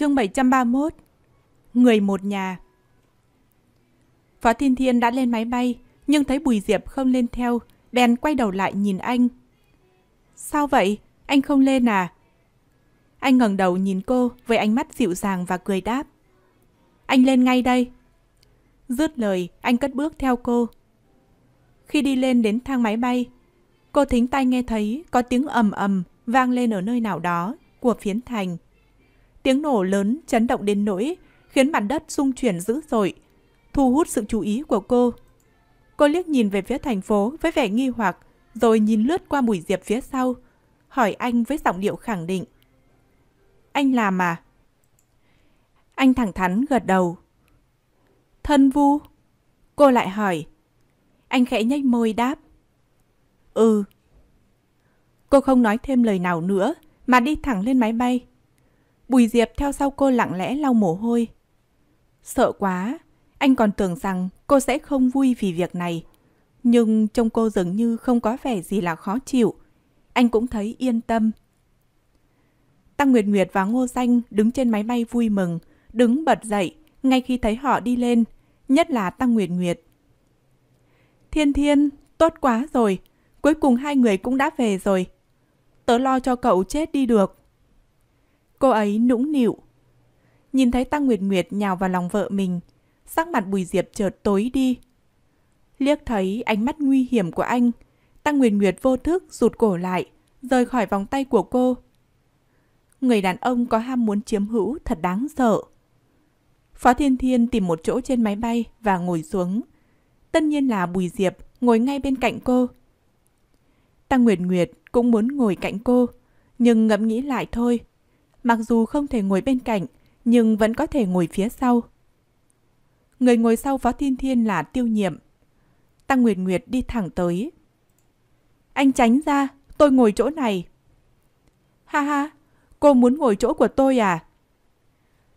Chương 731 Người một nhà Phó Thiên Thiên đã lên máy bay, nhưng thấy Bùi Diệp không lên theo, bèn quay đầu lại nhìn anh. Sao vậy? Anh không lên à? Anh ngẩng đầu nhìn cô với ánh mắt dịu dàng và cười đáp. Anh lên ngay đây. Dứt lời, anh cất bước theo cô. Khi đi lên đến thang máy bay, cô thính tai nghe thấy có tiếng ầm ầm vang lên ở nơi nào đó của phiến thành. Tiếng nổ lớn chấn động đến nỗi khiến mặt đất rung chuyển dữ dội, thu hút sự chú ý của cô. Cô liếc nhìn về phía thành phố với vẻ nghi hoặc, rồi nhìn lướt qua Bùi Diệp phía sau, hỏi anh với giọng điệu khẳng định. Anh làm à? Anh thẳng thắn gật đầu. Thân vu? Cô lại hỏi. Anh khẽ nhếch môi đáp. Ừ. Cô không nói thêm lời nào nữa mà đi thẳng lên máy bay. Bùi Diệp theo sau cô lặng lẽ lau mồ hôi. Sợ quá, anh còn tưởng rằng cô sẽ không vui vì việc này. Nhưng trông cô dường như không có vẻ gì là khó chịu. Anh cũng thấy yên tâm. Tăng Nguyệt Nguyệt và Ngô Danh đứng trên máy bay vui mừng, đứng bật dậy ngay khi thấy họ đi lên, nhất là Tăng Nguyệt Nguyệt. Thiên Thiên, tốt quá rồi, cuối cùng hai người cũng đã về rồi. Tớ lo cho cậu chết đi được. Cô ấy nũng nịu. Nhìn thấy Tăng Nguyệt Nguyệt nhào vào lòng vợ mình, sắc mặt Bùi Diệp chợt tối đi. Liếc thấy ánh mắt nguy hiểm của anh, Tăng Nguyệt Nguyệt vô thức rụt cổ lại, rời khỏi vòng tay của cô. Người đàn ông có ham muốn chiếm hữu thật đáng sợ. Phó Thiên Thiên tìm một chỗ trên máy bay và ngồi xuống. Tất nhiên là Bùi Diệp ngồi ngay bên cạnh cô. Tăng Nguyệt Nguyệt cũng muốn ngồi cạnh cô, nhưng ngẫm nghĩ lại thôi, mặc dù không thể ngồi bên cạnh, nhưng vẫn có thể ngồi phía sau. Người ngồi sau phó Thiên Thiên là Tiêu Nhiệm. Tăng Nguyệt Nguyệt đi thẳng tới. Anh tránh ra, tôi ngồi chỗ này. Ha ha, cô muốn ngồi chỗ của tôi à?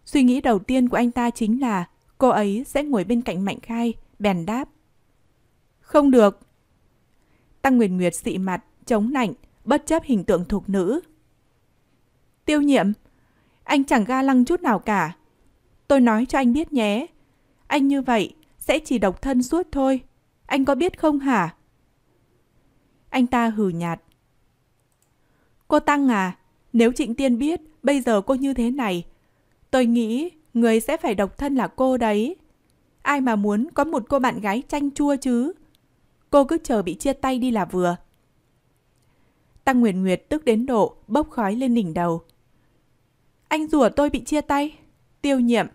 Suy nghĩ đầu tiên của anh ta chính là cô ấy sẽ ngồi bên cạnh Mạnh Khai, bèn đáp. Không được. Tăng Nguyệt Nguyệt xị mặt, chống nạnh, bất chấp hình tượng thục nữ, Tiêu nhiệm, anh chẳng ga lăng chút nào cả. Tôi nói cho anh biết nhé, anh như vậy sẽ chỉ độc thân suốt thôi. Anh có biết không hả? Anh ta hừ nhạt. Cô Tăng à, nếu Trịnh Tiên biết bây giờ cô như thế này, tôi nghĩ người sẽ phải độc thân là cô đấy. Ai mà muốn có một cô bạn gái chanh chua chứ? Cô cứ chờ bị chia tay đi là vừa. Tăng Nguyệt Nguyệt tức đến độ bốc khói lên đỉnh đầu. Anh rủa tôi bị chia tay. Tiêu nhiệm,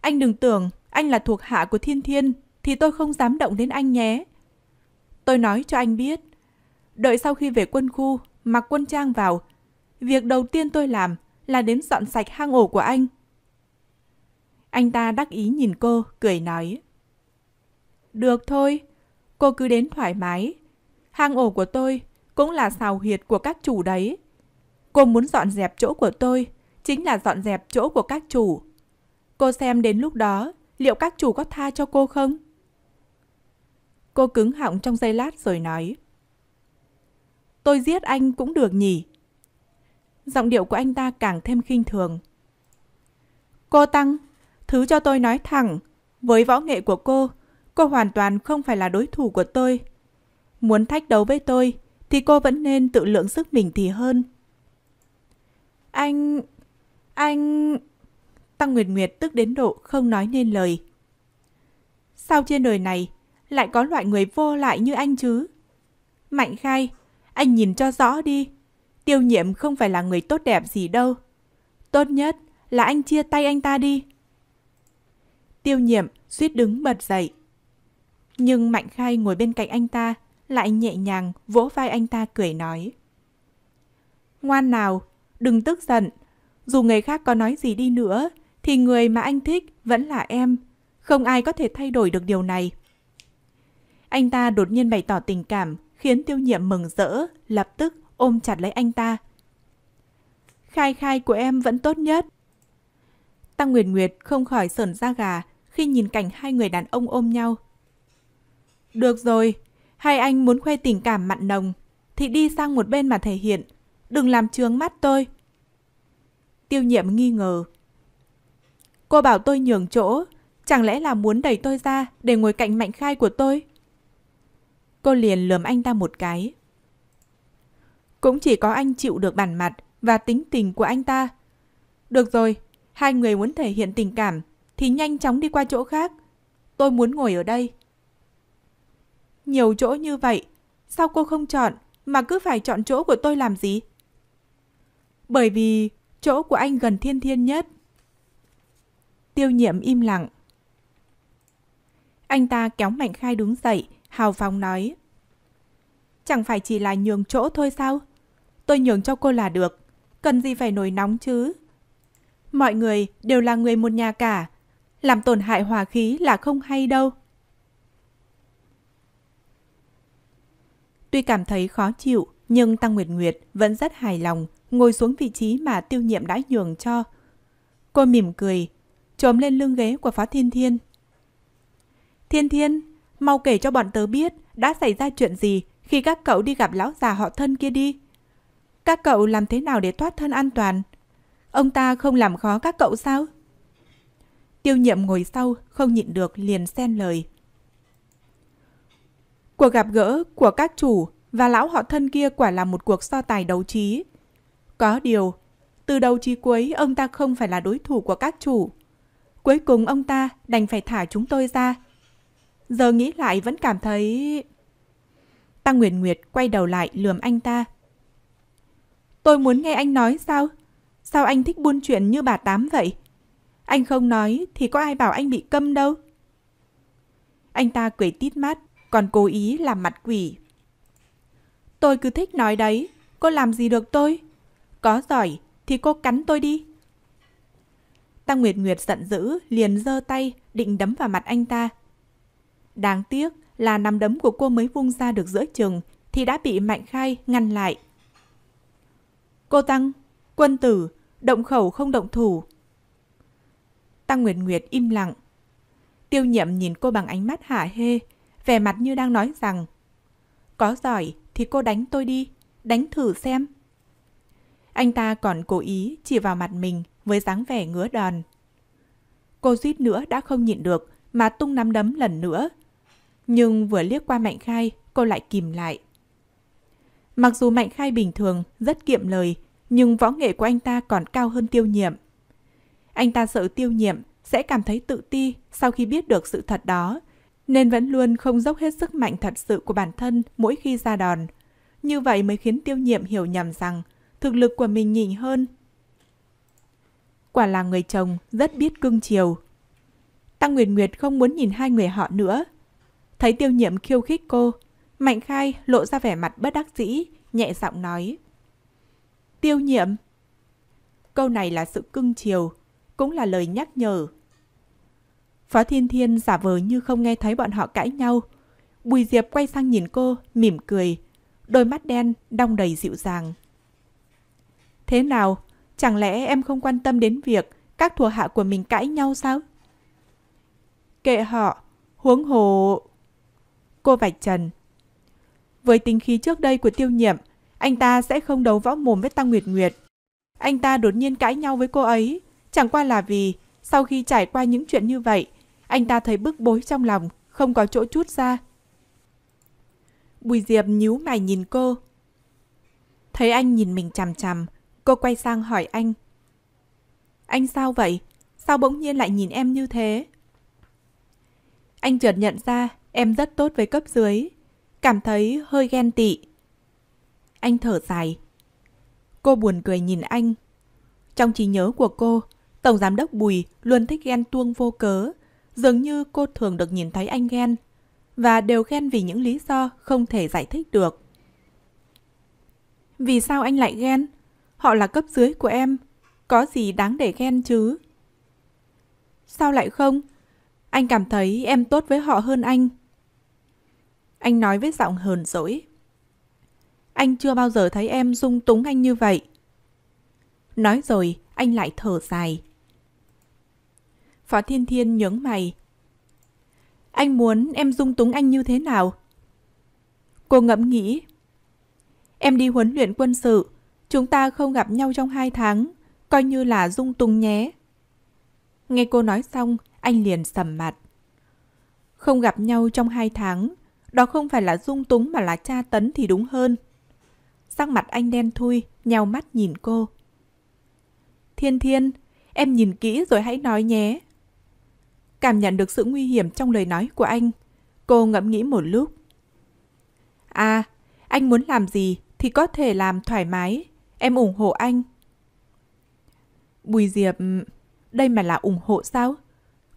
anh đừng tưởng anh là thuộc hạ của thiên thiên thì tôi không dám động đến anh nhé. Tôi nói cho anh biết, đợi sau khi về quân khu, mặc quân trang vào, việc đầu tiên tôi làm là đến dọn sạch hang ổ của anh. Anh ta đắc ý nhìn cô, cười nói. Được thôi, cô cứ đến thoải mái. Hang ổ của tôi cũng là xào huyệt của các chủ đấy. Cô muốn dọn dẹp chỗ của tôi chính là dọn dẹp chỗ của các chủ. Cô xem đến lúc đó, liệu các chủ có tha cho cô không? Cô cứng họng trong giây lát rồi nói. Tôi giết anh cũng được nhỉ? Giọng điệu của anh ta càng thêm khinh thường. Cô Tăng, thứ cho tôi nói thẳng, với võ nghệ của cô, cô hoàn toàn không phải là đối thủ của tôi. Muốn thách đấu với tôi thì cô vẫn nên tự lượng sức mình thì hơn. Anh... Anh... Tăng Nguyệt Nguyệt tức đến độ không nói nên lời. Sao trên đời này lại có loại người vô lại như anh chứ? Mạnh khai, anh nhìn cho rõ đi. Tiêu nhiệm không phải là người tốt đẹp gì đâu. Tốt nhất là anh chia tay anh ta đi. Tiêu nhiệm suýt đứng bật dậy. Nhưng Mạnh Khai ngồi bên cạnh anh ta, lại nhẹ nhàng vỗ vai anh ta cười nói. Ngoan nào, đừng tức giận, dù người khác có nói gì đi nữa, thì người mà anh thích vẫn là em. Không ai có thể thay đổi được điều này. Anh ta đột nhiên bày tỏ tình cảm, khiến tiêu nhiệm mừng rỡ, lập tức ôm chặt lấy anh ta. Khai khai của em vẫn tốt nhất. Tăng Nguyệt Nguyệt không khỏi sờn da gà khi nhìn cảnh hai người đàn ông ôm nhau. Được rồi, hai anh muốn khoe tình cảm mặn nồng, thì đi sang một bên mà thể hiện. Đừng làm trướng mắt tôi, Tiêu nhiệm nghi ngờ. Cô bảo tôi nhường chỗ, chẳng lẽ là muốn đẩy tôi ra để ngồi cạnh mạnh khai của tôi? Cô liền lườm anh ta một cái. Cũng chỉ có anh chịu được bản mặt và tính tình của anh ta. Được rồi, hai người muốn thể hiện tình cảm thì nhanh chóng đi qua chỗ khác. Tôi muốn ngồi ở đây. Nhiều chỗ như vậy, sao cô không chọn mà cứ phải chọn chỗ của tôi làm gì? Bởi vì chỗ của anh gần thiên thiên nhất. Tiêu nhiệm im lặng. Anh ta kéo Mạnh Khai đứng dậy, hào phóng nói. Chẳng phải chỉ là nhường chỗ thôi sao? Tôi nhường cho cô là được, cần gì phải nổi nóng chứ? Mọi người đều là người một nhà cả, làm tổn hại hòa khí là không hay đâu. Tuy cảm thấy khó chịu, nhưng Tăng Nguyệt Nguyệt vẫn rất hài lòng ngồi xuống vị trí mà tiêu nhiệm đã nhường cho. Cô mỉm cười, trồm lên lưng ghế của Phó Thiên Thiên. Thiên Thiên, mau kể cho bọn tớ biết đã xảy ra chuyện gì khi các cậu đi gặp lão già họ thân kia đi. Các cậu làm thế nào để thoát thân an toàn? Ông ta không làm khó các cậu sao? Tiêu nhiệm ngồi sau, không nhịn được liền xen lời. Cuộc gặp gỡ của các chủ và lão họ thân kia quả là một cuộc so tài đấu trí. Có điều, từ đầu chí cuối ông ta không phải là đối thủ của các chủ. Cuối cùng ông ta đành phải thả chúng tôi ra. Giờ nghĩ lại vẫn cảm thấy... Tăng Nguyệt Nguyệt quay đầu lại lườm anh ta. Tôi muốn nghe anh nói sao? Sao anh thích buôn chuyện như bà Tám vậy? Anh không nói thì có ai bảo anh bị câm đâu. Anh ta cười tít mắt, còn cố ý làm mặt quỷ. Tôi cứ thích nói đấy, cô làm gì được tôi? Có giỏi thì cô cắn tôi đi. Tăng Nguyệt Nguyệt giận dữ, liền giơ tay, định đấm vào mặt anh ta. Đáng tiếc là nắm đấm của cô mới vung ra được giữa chừng, thì đã bị Mạnh Khai ngăn lại. Cô Tăng, quân tử, động khẩu không động thủ. Tăng Nguyệt Nguyệt im lặng. Tiêu nhiệm nhìn cô bằng ánh mắt hả hê, vẻ mặt như đang nói rằng Có giỏi thì cô đánh tôi đi, đánh thử xem. Anh ta còn cố ý chỉ vào mặt mình với dáng vẻ ngứa đòn. Cô suýt nữa đã không nhịn được mà tung nắm đấm lần nữa. Nhưng vừa liếc qua Mạnh Khai, cô lại kìm lại. Mặc dù Mạnh Khai bình thường, rất kiệm lời, nhưng võ nghệ của anh ta còn cao hơn tiêu nhiệm. Anh ta sợ tiêu nhiệm sẽ cảm thấy tự ti sau khi biết được sự thật đó, nên vẫn luôn không dốc hết sức mạnh thật sự của bản thân mỗi khi ra đòn. Như vậy mới khiến tiêu nhiệm hiểu nhầm rằng thực lực của mình nhỉnh hơn. Quả là người chồng rất biết cưng chiều. Tăng Nguyệt Nguyệt không muốn nhìn hai người họ nữa. Thấy tiêu nhiệm khiêu khích cô, Mạnh Khai lộ ra vẻ mặt bất đắc dĩ, nhẹ giọng nói. Tiêu nhiệm. Câu này là sự cưng chiều, cũng là lời nhắc nhở. Phó Thiên Thiên giả vờ như không nghe thấy bọn họ cãi nhau. Bùi Diệp quay sang nhìn cô, mỉm cười, đôi mắt đen đong đầy dịu dàng. Thế nào? Chẳng lẽ em không quan tâm đến việc các thuộc hạ của mình cãi nhau sao? Kệ họ, huống hồ... Cô vạch trần. Với tính khí trước đây của tiêu nhiệm, anh ta sẽ không đấu võ mồm với Tăng Nguyệt Nguyệt. Anh ta đột nhiên cãi nhau với cô ấy, chẳng qua là vì sau khi trải qua những chuyện như vậy, anh ta thấy bức bối trong lòng, không có chỗ chút ra. Bùi Diệp nhíu mày nhìn cô. Thấy anh nhìn mình chằm chằm, Cô quay sang hỏi anh. Anh sao vậy? Sao bỗng nhiên lại nhìn em như thế? Anh chợt nhận ra em rất tốt với cấp dưới, cảm thấy hơi ghen tị. Anh thở dài. Cô buồn cười nhìn anh. Trong trí nhớ của cô, Tổng Giám đốc Bùi luôn thích ghen tuông vô cớ. Dường như cô thường được nhìn thấy anh ghen. Và đều ghen vì những lý do không thể giải thích được. Vì sao anh lại ghen? Họ là cấp dưới của em. Có gì đáng để ghen chứ? Sao lại không? Anh cảm thấy em tốt với họ hơn anh. Anh nói với giọng hờn dỗi. Anh chưa bao giờ thấy em dung túng anh như vậy. Nói rồi, anh lại thở dài. Phó Thiên Thiên nhướng mày. Anh muốn em dung túng anh như thế nào? Cô ngẫm nghĩ. Em đi huấn luyện quân sự, Chúng ta không gặp nhau trong hai tháng, coi như là dung tùng nhé. Nghe cô nói xong, anh liền sầm mặt. Không gặp nhau trong hai tháng, đó không phải là dung túng mà là tra tấn thì đúng hơn. Sắc mặt anh đen thui, nhào mắt nhìn cô. Thiên thiên, em nhìn kỹ rồi hãy nói nhé. Cảm nhận được sự nguy hiểm trong lời nói của anh, cô ngẫm nghĩ một lúc. À, anh muốn làm gì thì có thể làm thoải mái, Em ủng hộ anh. Bùi Diệp, đây mà là ủng hộ sao?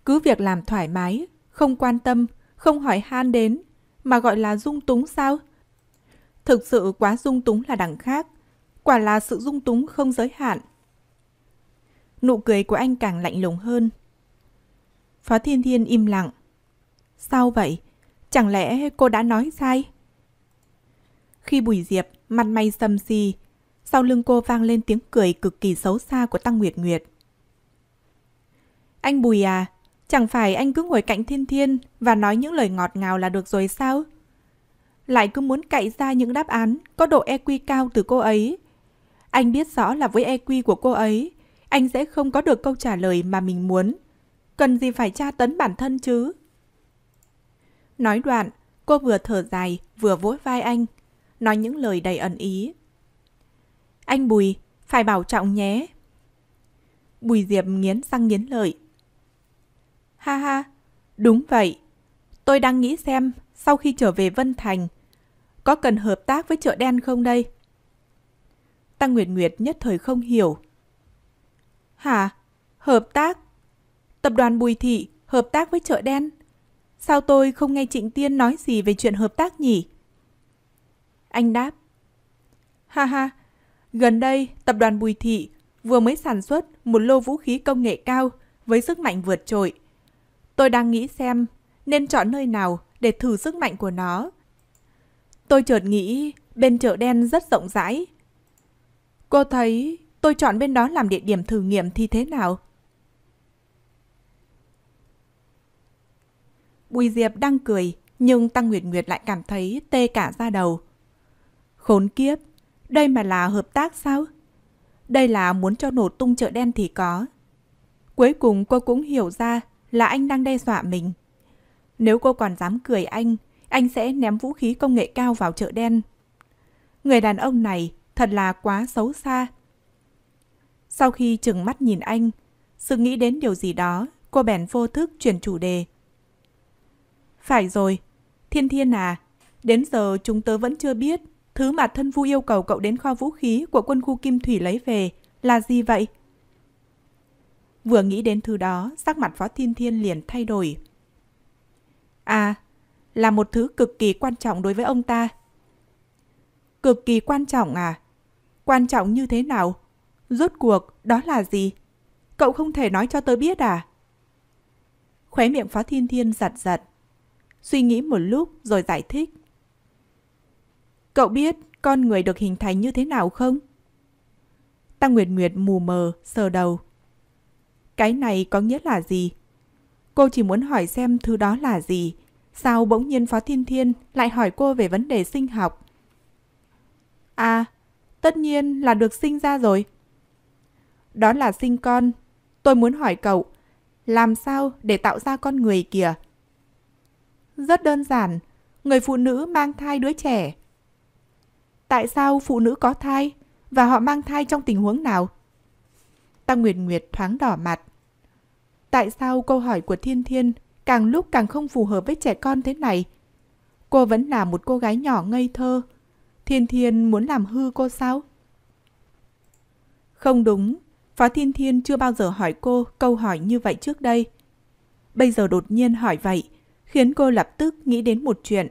Cứ việc làm thoải mái, không quan tâm, không hỏi han đến, mà gọi là dung túng sao? Thực sự quá dung túng là đẳng khác, quả là sự dung túng không giới hạn. Nụ cười của anh càng lạnh lùng hơn. Phó Thiên Thiên im lặng. Sao vậy? Chẳng lẽ cô đã nói sai? Khi Bùi Diệp mặt mày sầm xì, sau lưng cô vang lên tiếng cười cực kỳ xấu xa của Tăng Nguyệt Nguyệt. Anh Bùi à, chẳng phải anh cứ ngồi cạnh Thiên Thiên và nói những lời ngọt ngào là được rồi sao? Lại cứ muốn cậy ra những đáp án có độ EQ cao từ cô ấy. Anh biết rõ là với EQ của cô ấy, anh sẽ không có được câu trả lời mà mình muốn. Cần gì phải tra tấn bản thân chứ? Nói đoạn, cô vừa thở dài, vừa vỗ vai anh, nói những lời đầy ẩn ý. Anh Bùi, phải bảo trọng nhé. Bùi Diệp nghiến răng nghiến lợi. Ha ha, đúng vậy. Tôi đang nghĩ xem sau khi trở về Vân Thành, có cần hợp tác với chợ đen không đây? Tăng Nguyệt Nguyệt nhất thời không hiểu. Hả? Hợp tác? Tập đoàn Bùi Thị hợp tác với chợ đen? Sao tôi không nghe Trịnh Tiên nói gì về chuyện hợp tác nhỉ? Anh đáp. Ha ha, Gần đây, tập đoàn Bùi Thị vừa mới sản xuất một lô vũ khí công nghệ cao với sức mạnh vượt trội. Tôi đang nghĩ xem nên chọn nơi nào để thử sức mạnh của nó. Tôi chợt nghĩ bên chợ đen rất rộng rãi. Cô thấy tôi chọn bên đó làm địa điểm thử nghiệm thì thế nào? Bùi Diệp đang cười, nhưng Tăng Nguyệt Nguyệt lại cảm thấy tê cả da đầu. Khốn kiếp, đây mà là hợp tác sao? Đây là muốn cho nổ tung chợ đen thì có. Cuối cùng cô cũng hiểu ra là anh đang đe dọa mình. Nếu cô còn dám cười anh, anh sẽ ném vũ khí công nghệ cao vào chợ đen. Người đàn ông này thật là quá xấu xa. Sau khi chừng mắt nhìn anh, sự nghĩ đến điều gì đó, cô bèn vô thức chuyển chủ đề. Phải rồi, Thiên Thiên à, đến giờ chúng tớ vẫn chưa biết Thứ mà thân vu yêu cầu cậu đến kho vũ khí của quân khu Kim Thủy lấy về là gì vậy? Vừa nghĩ đến thứ đó, sắc mặt Phó Thiên Thiên liền thay đổi. À, là một thứ cực kỳ quan trọng đối với ông ta. Cực kỳ quan trọng à? Quan trọng như thế nào? Rốt cuộc, đó là gì? Cậu không thể nói cho tớ biết à? Khóe miệng Phó Thiên Thiên giật giật. Suy nghĩ một lúc rồi giải thích. Cậu biết con người được hình thành như thế nào không? Tăng Nguyệt Nguyệt mù mờ, sờ đầu. Cái này có nghĩa là gì? Cô chỉ muốn hỏi xem thứ đó là gì. Sao bỗng nhiên Phó Thiên Thiên lại hỏi cô về vấn đề sinh học? À, tất nhiên là được sinh ra rồi. Đó là sinh con. Tôi muốn hỏi cậu, làm sao để tạo ra con người kìa? Rất đơn giản, người phụ nữ mang thai đứa trẻ tại sao phụ nữ có thai và họ mang thai trong tình huống nào? Tăng Nguyệt Nguyệt thoáng đỏ mặt. Tại sao câu hỏi của Thiên Thiên càng lúc càng không phù hợp với trẻ con thế này? Cô vẫn là một cô gái nhỏ ngây thơ. Thiên Thiên muốn làm hư cô sao? Không đúng, Phó Thiên Thiên chưa bao giờ hỏi cô câu hỏi như vậy trước đây. Bây giờ đột nhiên hỏi vậy, khiến cô lập tức nghĩ đến một chuyện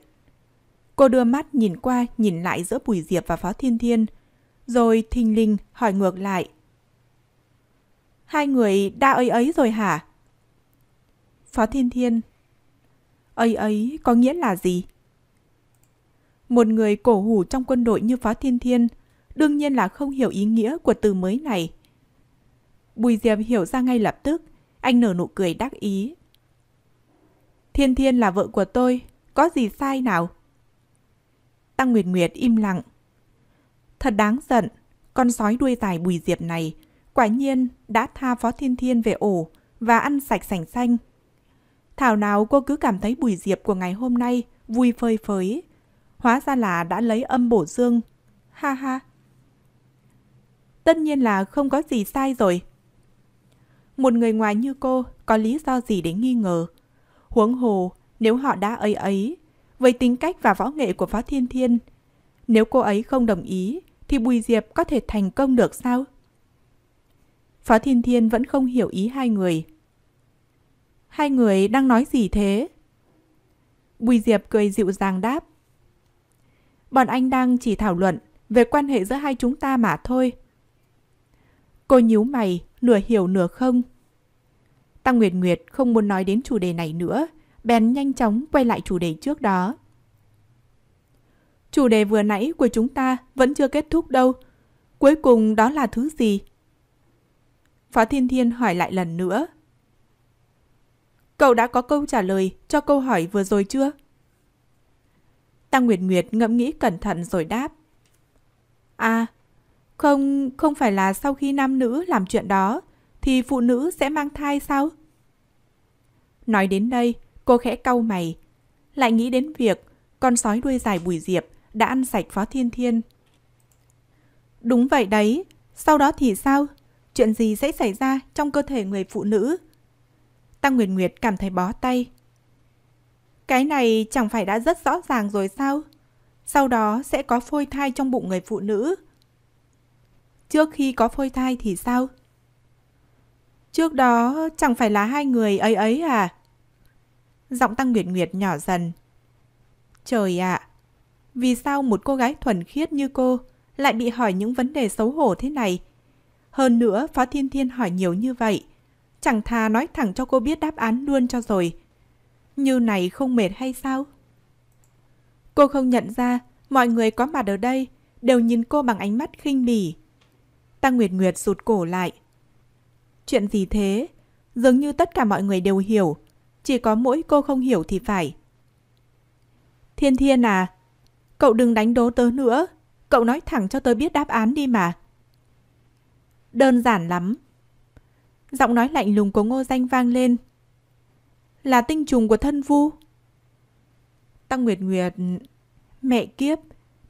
Cô đưa mắt nhìn qua nhìn lại giữa Bùi Diệp và Phó Thiên Thiên, rồi thình Linh hỏi ngược lại. Hai người đã ấy ấy rồi hả? Phó Thiên Thiên ấy ấy có nghĩa là gì? Một người cổ hủ trong quân đội như Phó Thiên Thiên đương nhiên là không hiểu ý nghĩa của từ mới này. Bùi Diệp hiểu ra ngay lập tức, anh nở nụ cười đắc ý. Thiên Thiên là vợ của tôi, có gì sai nào? Tăng Nguyệt Nguyệt im lặng. Thật đáng giận, con sói đuôi dài bùi diệp này, quả nhiên đã tha Phó Thiên Thiên về ổ và ăn sạch sành xanh. Thảo nào cô cứ cảm thấy bùi diệp của ngày hôm nay vui phơi phới. Hóa ra là đã lấy âm bổ dương. Ha ha. Tất nhiên là không có gì sai rồi. Một người ngoài như cô có lý do gì để nghi ngờ. Huống hồ, nếu họ đã ấy ấy với tính cách và võ nghệ của Phó Thiên Thiên. Nếu cô ấy không đồng ý, thì Bùi Diệp có thể thành công được sao? Phó Thiên Thiên vẫn không hiểu ý hai người. Hai người đang nói gì thế? Bùi Diệp cười dịu dàng đáp. Bọn anh đang chỉ thảo luận về quan hệ giữa hai chúng ta mà thôi. Cô nhíu mày, nửa hiểu nửa không. Tăng Nguyệt Nguyệt không muốn nói đến chủ đề này nữa, bèn nhanh chóng quay lại chủ đề trước đó. Chủ đề vừa nãy của chúng ta vẫn chưa kết thúc đâu. Cuối cùng đó là thứ gì? Phó Thiên Thiên hỏi lại lần nữa. Cậu đã có câu trả lời cho câu hỏi vừa rồi chưa? Tăng Nguyệt Nguyệt ngẫm nghĩ cẩn thận rồi đáp. À, không, không phải là sau khi nam nữ làm chuyện đó thì phụ nữ sẽ mang thai sao? Nói đến đây, Cô khẽ cau mày, lại nghĩ đến việc con sói đuôi dài Bùi Diệp đã ăn sạch Phó Thiên Thiên. Đúng vậy đấy, sau đó thì sao? Chuyện gì sẽ xảy ra trong cơ thể người phụ nữ? Tăng Nguyệt Nguyệt cảm thấy bó tay. Cái này chẳng phải đã rất rõ ràng rồi sao? Sau đó sẽ có phôi thai trong bụng người phụ nữ. Trước khi có phôi thai thì sao? Trước đó chẳng phải là hai người ấy ấy à? Giọng Tăng Nguyệt Nguyệt nhỏ dần. Trời ạ! À, vì sao một cô gái thuần khiết như cô lại bị hỏi những vấn đề xấu hổ thế này? Hơn nữa, Phó Thiên Thiên hỏi nhiều như vậy. Chẳng thà nói thẳng cho cô biết đáp án luôn cho rồi. Như này không mệt hay sao? Cô không nhận ra, mọi người có mặt ở đây đều nhìn cô bằng ánh mắt khinh bỉ. Tăng Nguyệt Nguyệt rụt cổ lại. Chuyện gì thế? Dường như tất cả mọi người đều hiểu, chỉ có mỗi cô không hiểu thì phải. Thiên Thiên à, cậu đừng đánh đố tớ nữa, cậu nói thẳng cho tớ biết đáp án đi mà. Đơn giản lắm. Giọng nói lạnh lùng của ngô danh vang lên. Là tinh trùng của thân vu. Tăng Nguyệt Nguyệt... Mẹ kiếp,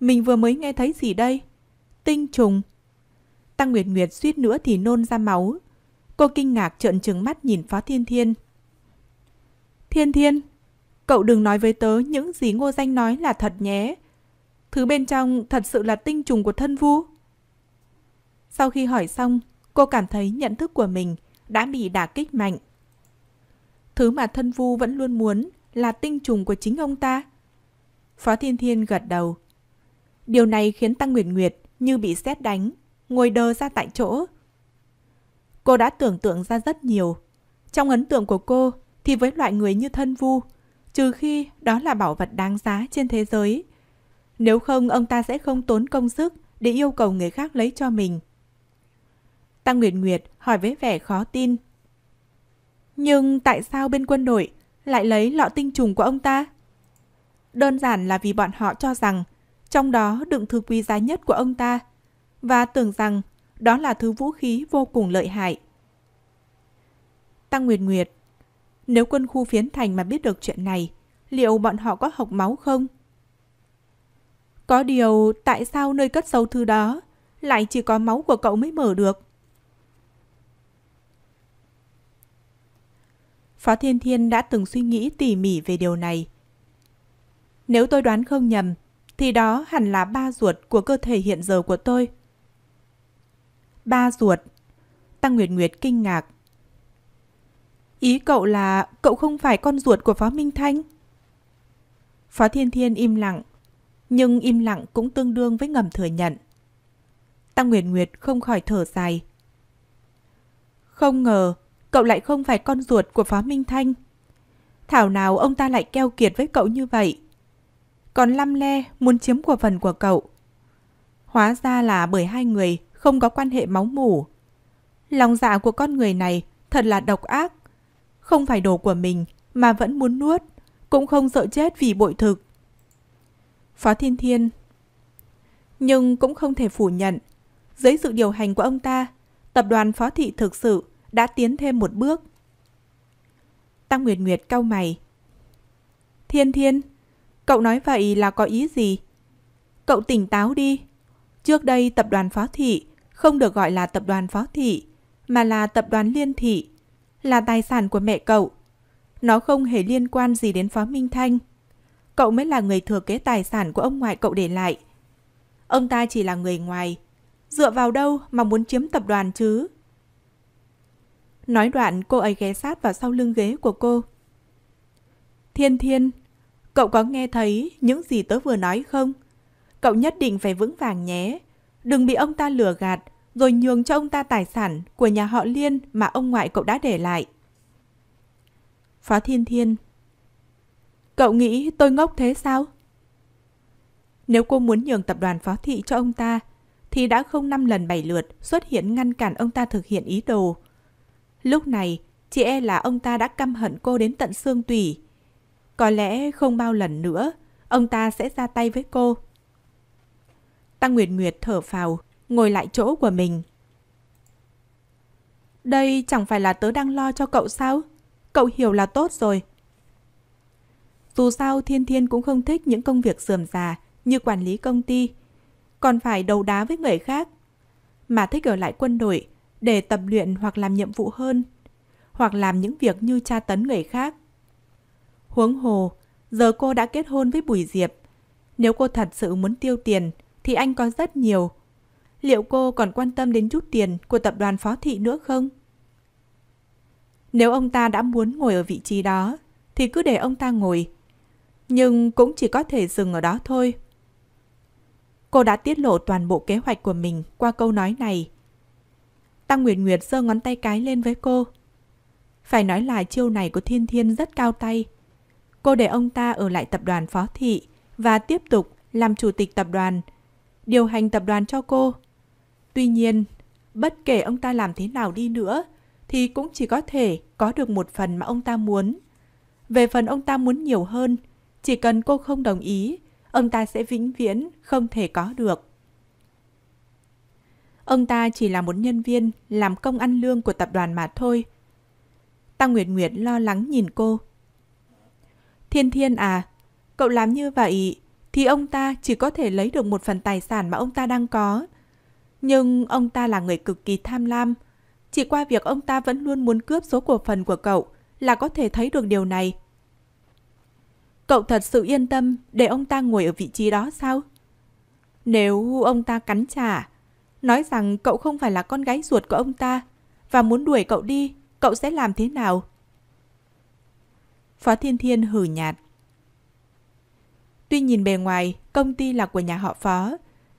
mình vừa mới nghe thấy gì đây? Tinh trùng. Tăng Nguyệt Nguyệt suýt nữa thì nôn ra máu. Cô kinh ngạc trợn trừng mắt nhìn Phó Thiên Thiên. Thiên Thiên, cậu đừng nói với tớ những gì Ngô Danh nói là thật nhé. Thứ bên trong thật sự là tinh trùng của thân vu. Sau khi hỏi xong, cô cảm thấy nhận thức của mình đã bị đả kích mạnh. Thứ mà thân vu vẫn luôn muốn là tinh trùng của chính ông ta. Phó Thiên Thiên gật đầu. Điều này khiến Tăng Nguyệt Nguyệt như bị sét đánh, ngồi đơ ra tại chỗ. Cô đã tưởng tượng ra rất nhiều. Trong ấn tượng của cô thì với loại người như thân vu, trừ khi đó là bảo vật đáng giá trên thế giới. Nếu không, ông ta sẽ không tốn công sức để yêu cầu người khác lấy cho mình. Tăng Nguyệt Nguyệt hỏi với vẻ khó tin. Nhưng tại sao bên quân đội lại lấy lọ tinh trùng của ông ta? Đơn giản là vì bọn họ cho rằng trong đó đựng thứ quý giá nhất của ông ta và tưởng rằng đó là thứ vũ khí vô cùng lợi hại. Tăng Nguyệt Nguyệt nếu quân khu phiến thành mà biết được chuyện này, liệu bọn họ có học máu không? Có điều tại sao nơi cất sâu thư đó lại chỉ có máu của cậu mới mở được? Phó Thiên Thiên đã từng suy nghĩ tỉ mỉ về điều này. Nếu tôi đoán không nhầm, thì đó hẳn là ba ruột của cơ thể hiện giờ của tôi. Ba ruột. Tăng Nguyệt Nguyệt kinh ngạc. Ý cậu là cậu không phải con ruột của Phó Minh Thanh? Phó Thiên Thiên im lặng, nhưng im lặng cũng tương đương với ngầm thừa nhận. Tăng Nguyệt Nguyệt không khỏi thở dài. Không ngờ, cậu lại không phải con ruột của Phó Minh Thanh. Thảo nào ông ta lại keo kiệt với cậu như vậy? Còn lăm le muốn chiếm của phần của cậu. Hóa ra là bởi hai người không có quan hệ máu mủ. Lòng dạ của con người này thật là độc ác không phải đồ của mình mà vẫn muốn nuốt, cũng không sợ chết vì bội thực. Phó Thiên Thiên Nhưng cũng không thể phủ nhận, dưới sự điều hành của ông ta, tập đoàn Phó Thị thực sự đã tiến thêm một bước. Tăng Nguyệt Nguyệt cau mày. Thiên Thiên, cậu nói vậy là có ý gì? Cậu tỉnh táo đi. Trước đây tập đoàn Phó Thị không được gọi là tập đoàn Phó Thị, mà là tập đoàn Liên Thị là tài sản của mẹ cậu. Nó không hề liên quan gì đến Phó Minh Thanh. Cậu mới là người thừa kế tài sản của ông ngoại cậu để lại. Ông ta chỉ là người ngoài. Dựa vào đâu mà muốn chiếm tập đoàn chứ? Nói đoạn cô ấy ghé sát vào sau lưng ghế của cô. Thiên Thiên, cậu có nghe thấy những gì tớ vừa nói không? Cậu nhất định phải vững vàng nhé. Đừng bị ông ta lừa gạt rồi nhường cho ông ta tài sản của nhà họ Liên mà ông ngoại cậu đã để lại. Phó Thiên Thiên Cậu nghĩ tôi ngốc thế sao? Nếu cô muốn nhường tập đoàn phó thị cho ông ta, thì đã không năm lần bảy lượt xuất hiện ngăn cản ông ta thực hiện ý đồ. Lúc này, chị e là ông ta đã căm hận cô đến tận xương tủy. Có lẽ không bao lần nữa, ông ta sẽ ra tay với cô. Tăng Nguyệt Nguyệt thở phào, ngồi lại chỗ của mình. Đây chẳng phải là tớ đang lo cho cậu sao? Cậu hiểu là tốt rồi. Dù sao Thiên Thiên cũng không thích những công việc sườm già như quản lý công ty, còn phải đầu đá với người khác. Mà thích ở lại quân đội để tập luyện hoặc làm nhiệm vụ hơn, hoặc làm những việc như tra tấn người khác. Huống hồ, giờ cô đã kết hôn với Bùi Diệp. Nếu cô thật sự muốn tiêu tiền thì anh có rất nhiều liệu cô còn quan tâm đến chút tiền của tập đoàn phó thị nữa không? Nếu ông ta đã muốn ngồi ở vị trí đó, thì cứ để ông ta ngồi. Nhưng cũng chỉ có thể dừng ở đó thôi. Cô đã tiết lộ toàn bộ kế hoạch của mình qua câu nói này. Tăng Nguyệt Nguyệt giơ ngón tay cái lên với cô. Phải nói là chiêu này của Thiên Thiên rất cao tay. Cô để ông ta ở lại tập đoàn phó thị và tiếp tục làm chủ tịch tập đoàn, điều hành tập đoàn cho cô. Tuy nhiên, bất kể ông ta làm thế nào đi nữa, thì cũng chỉ có thể có được một phần mà ông ta muốn. Về phần ông ta muốn nhiều hơn, chỉ cần cô không đồng ý, ông ta sẽ vĩnh viễn không thể có được. Ông ta chỉ là một nhân viên làm công ăn lương của tập đoàn mà thôi. Tăng Nguyệt Nguyệt lo lắng nhìn cô. Thiên Thiên à, cậu làm như vậy thì ông ta chỉ có thể lấy được một phần tài sản mà ông ta đang có. Nhưng ông ta là người cực kỳ tham lam. Chỉ qua việc ông ta vẫn luôn muốn cướp số cổ phần của cậu là có thể thấy được điều này. Cậu thật sự yên tâm để ông ta ngồi ở vị trí đó sao? Nếu ông ta cắn trả, nói rằng cậu không phải là con gái ruột của ông ta và muốn đuổi cậu đi, cậu sẽ làm thế nào? Phó Thiên Thiên hử nhạt. Tuy nhìn bề ngoài, công ty là của nhà họ Phó,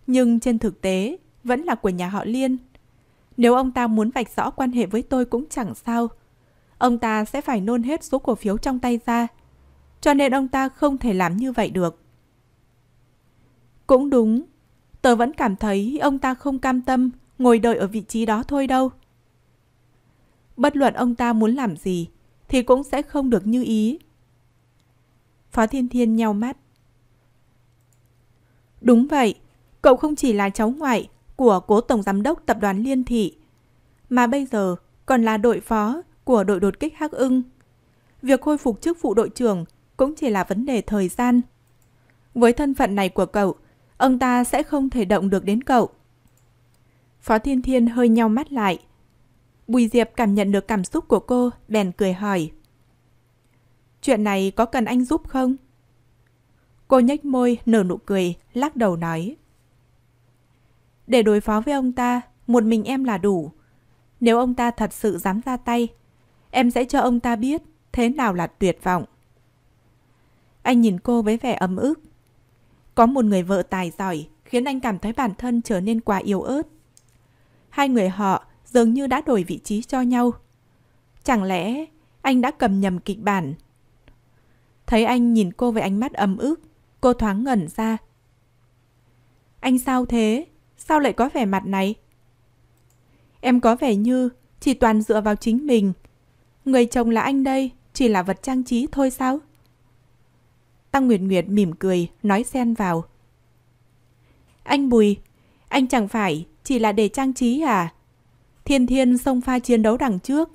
nhưng trên thực tế, vẫn là của nhà họ Liên. Nếu ông ta muốn vạch rõ quan hệ với tôi cũng chẳng sao. Ông ta sẽ phải nôn hết số cổ phiếu trong tay ra. Cho nên ông ta không thể làm như vậy được. Cũng đúng. tôi vẫn cảm thấy ông ta không cam tâm ngồi đợi ở vị trí đó thôi đâu. Bất luận ông ta muốn làm gì thì cũng sẽ không được như ý. Phó Thiên Thiên nheo mắt. Đúng vậy, cậu không chỉ là cháu ngoại của cố tổng giám đốc tập đoàn Liên Thị, mà bây giờ còn là đội phó của đội đột kích Hắc Ưng. Việc khôi phục chức vụ đội trưởng cũng chỉ là vấn đề thời gian. Với thân phận này của cậu, ông ta sẽ không thể động được đến cậu. Phó Thiên Thiên hơi nhau mắt lại. Bùi Diệp cảm nhận được cảm xúc của cô, bèn cười hỏi. Chuyện này có cần anh giúp không? Cô nhếch môi, nở nụ cười, lắc đầu nói. Để đối phó với ông ta, một mình em là đủ. Nếu ông ta thật sự dám ra tay, em sẽ cho ông ta biết thế nào là tuyệt vọng. Anh nhìn cô với vẻ ấm ức. Có một người vợ tài giỏi khiến anh cảm thấy bản thân trở nên quá yếu ớt. Hai người họ dường như đã đổi vị trí cho nhau. Chẳng lẽ anh đã cầm nhầm kịch bản? Thấy anh nhìn cô với ánh mắt ấm ức, cô thoáng ngẩn ra. Anh sao thế? sao lại có vẻ mặt này? Em có vẻ như chỉ toàn dựa vào chính mình. Người chồng là anh đây, chỉ là vật trang trí thôi sao? Tăng Nguyệt Nguyệt mỉm cười, nói xen vào. Anh Bùi, anh chẳng phải chỉ là để trang trí à? Thiên Thiên sông pha chiến đấu đằng trước,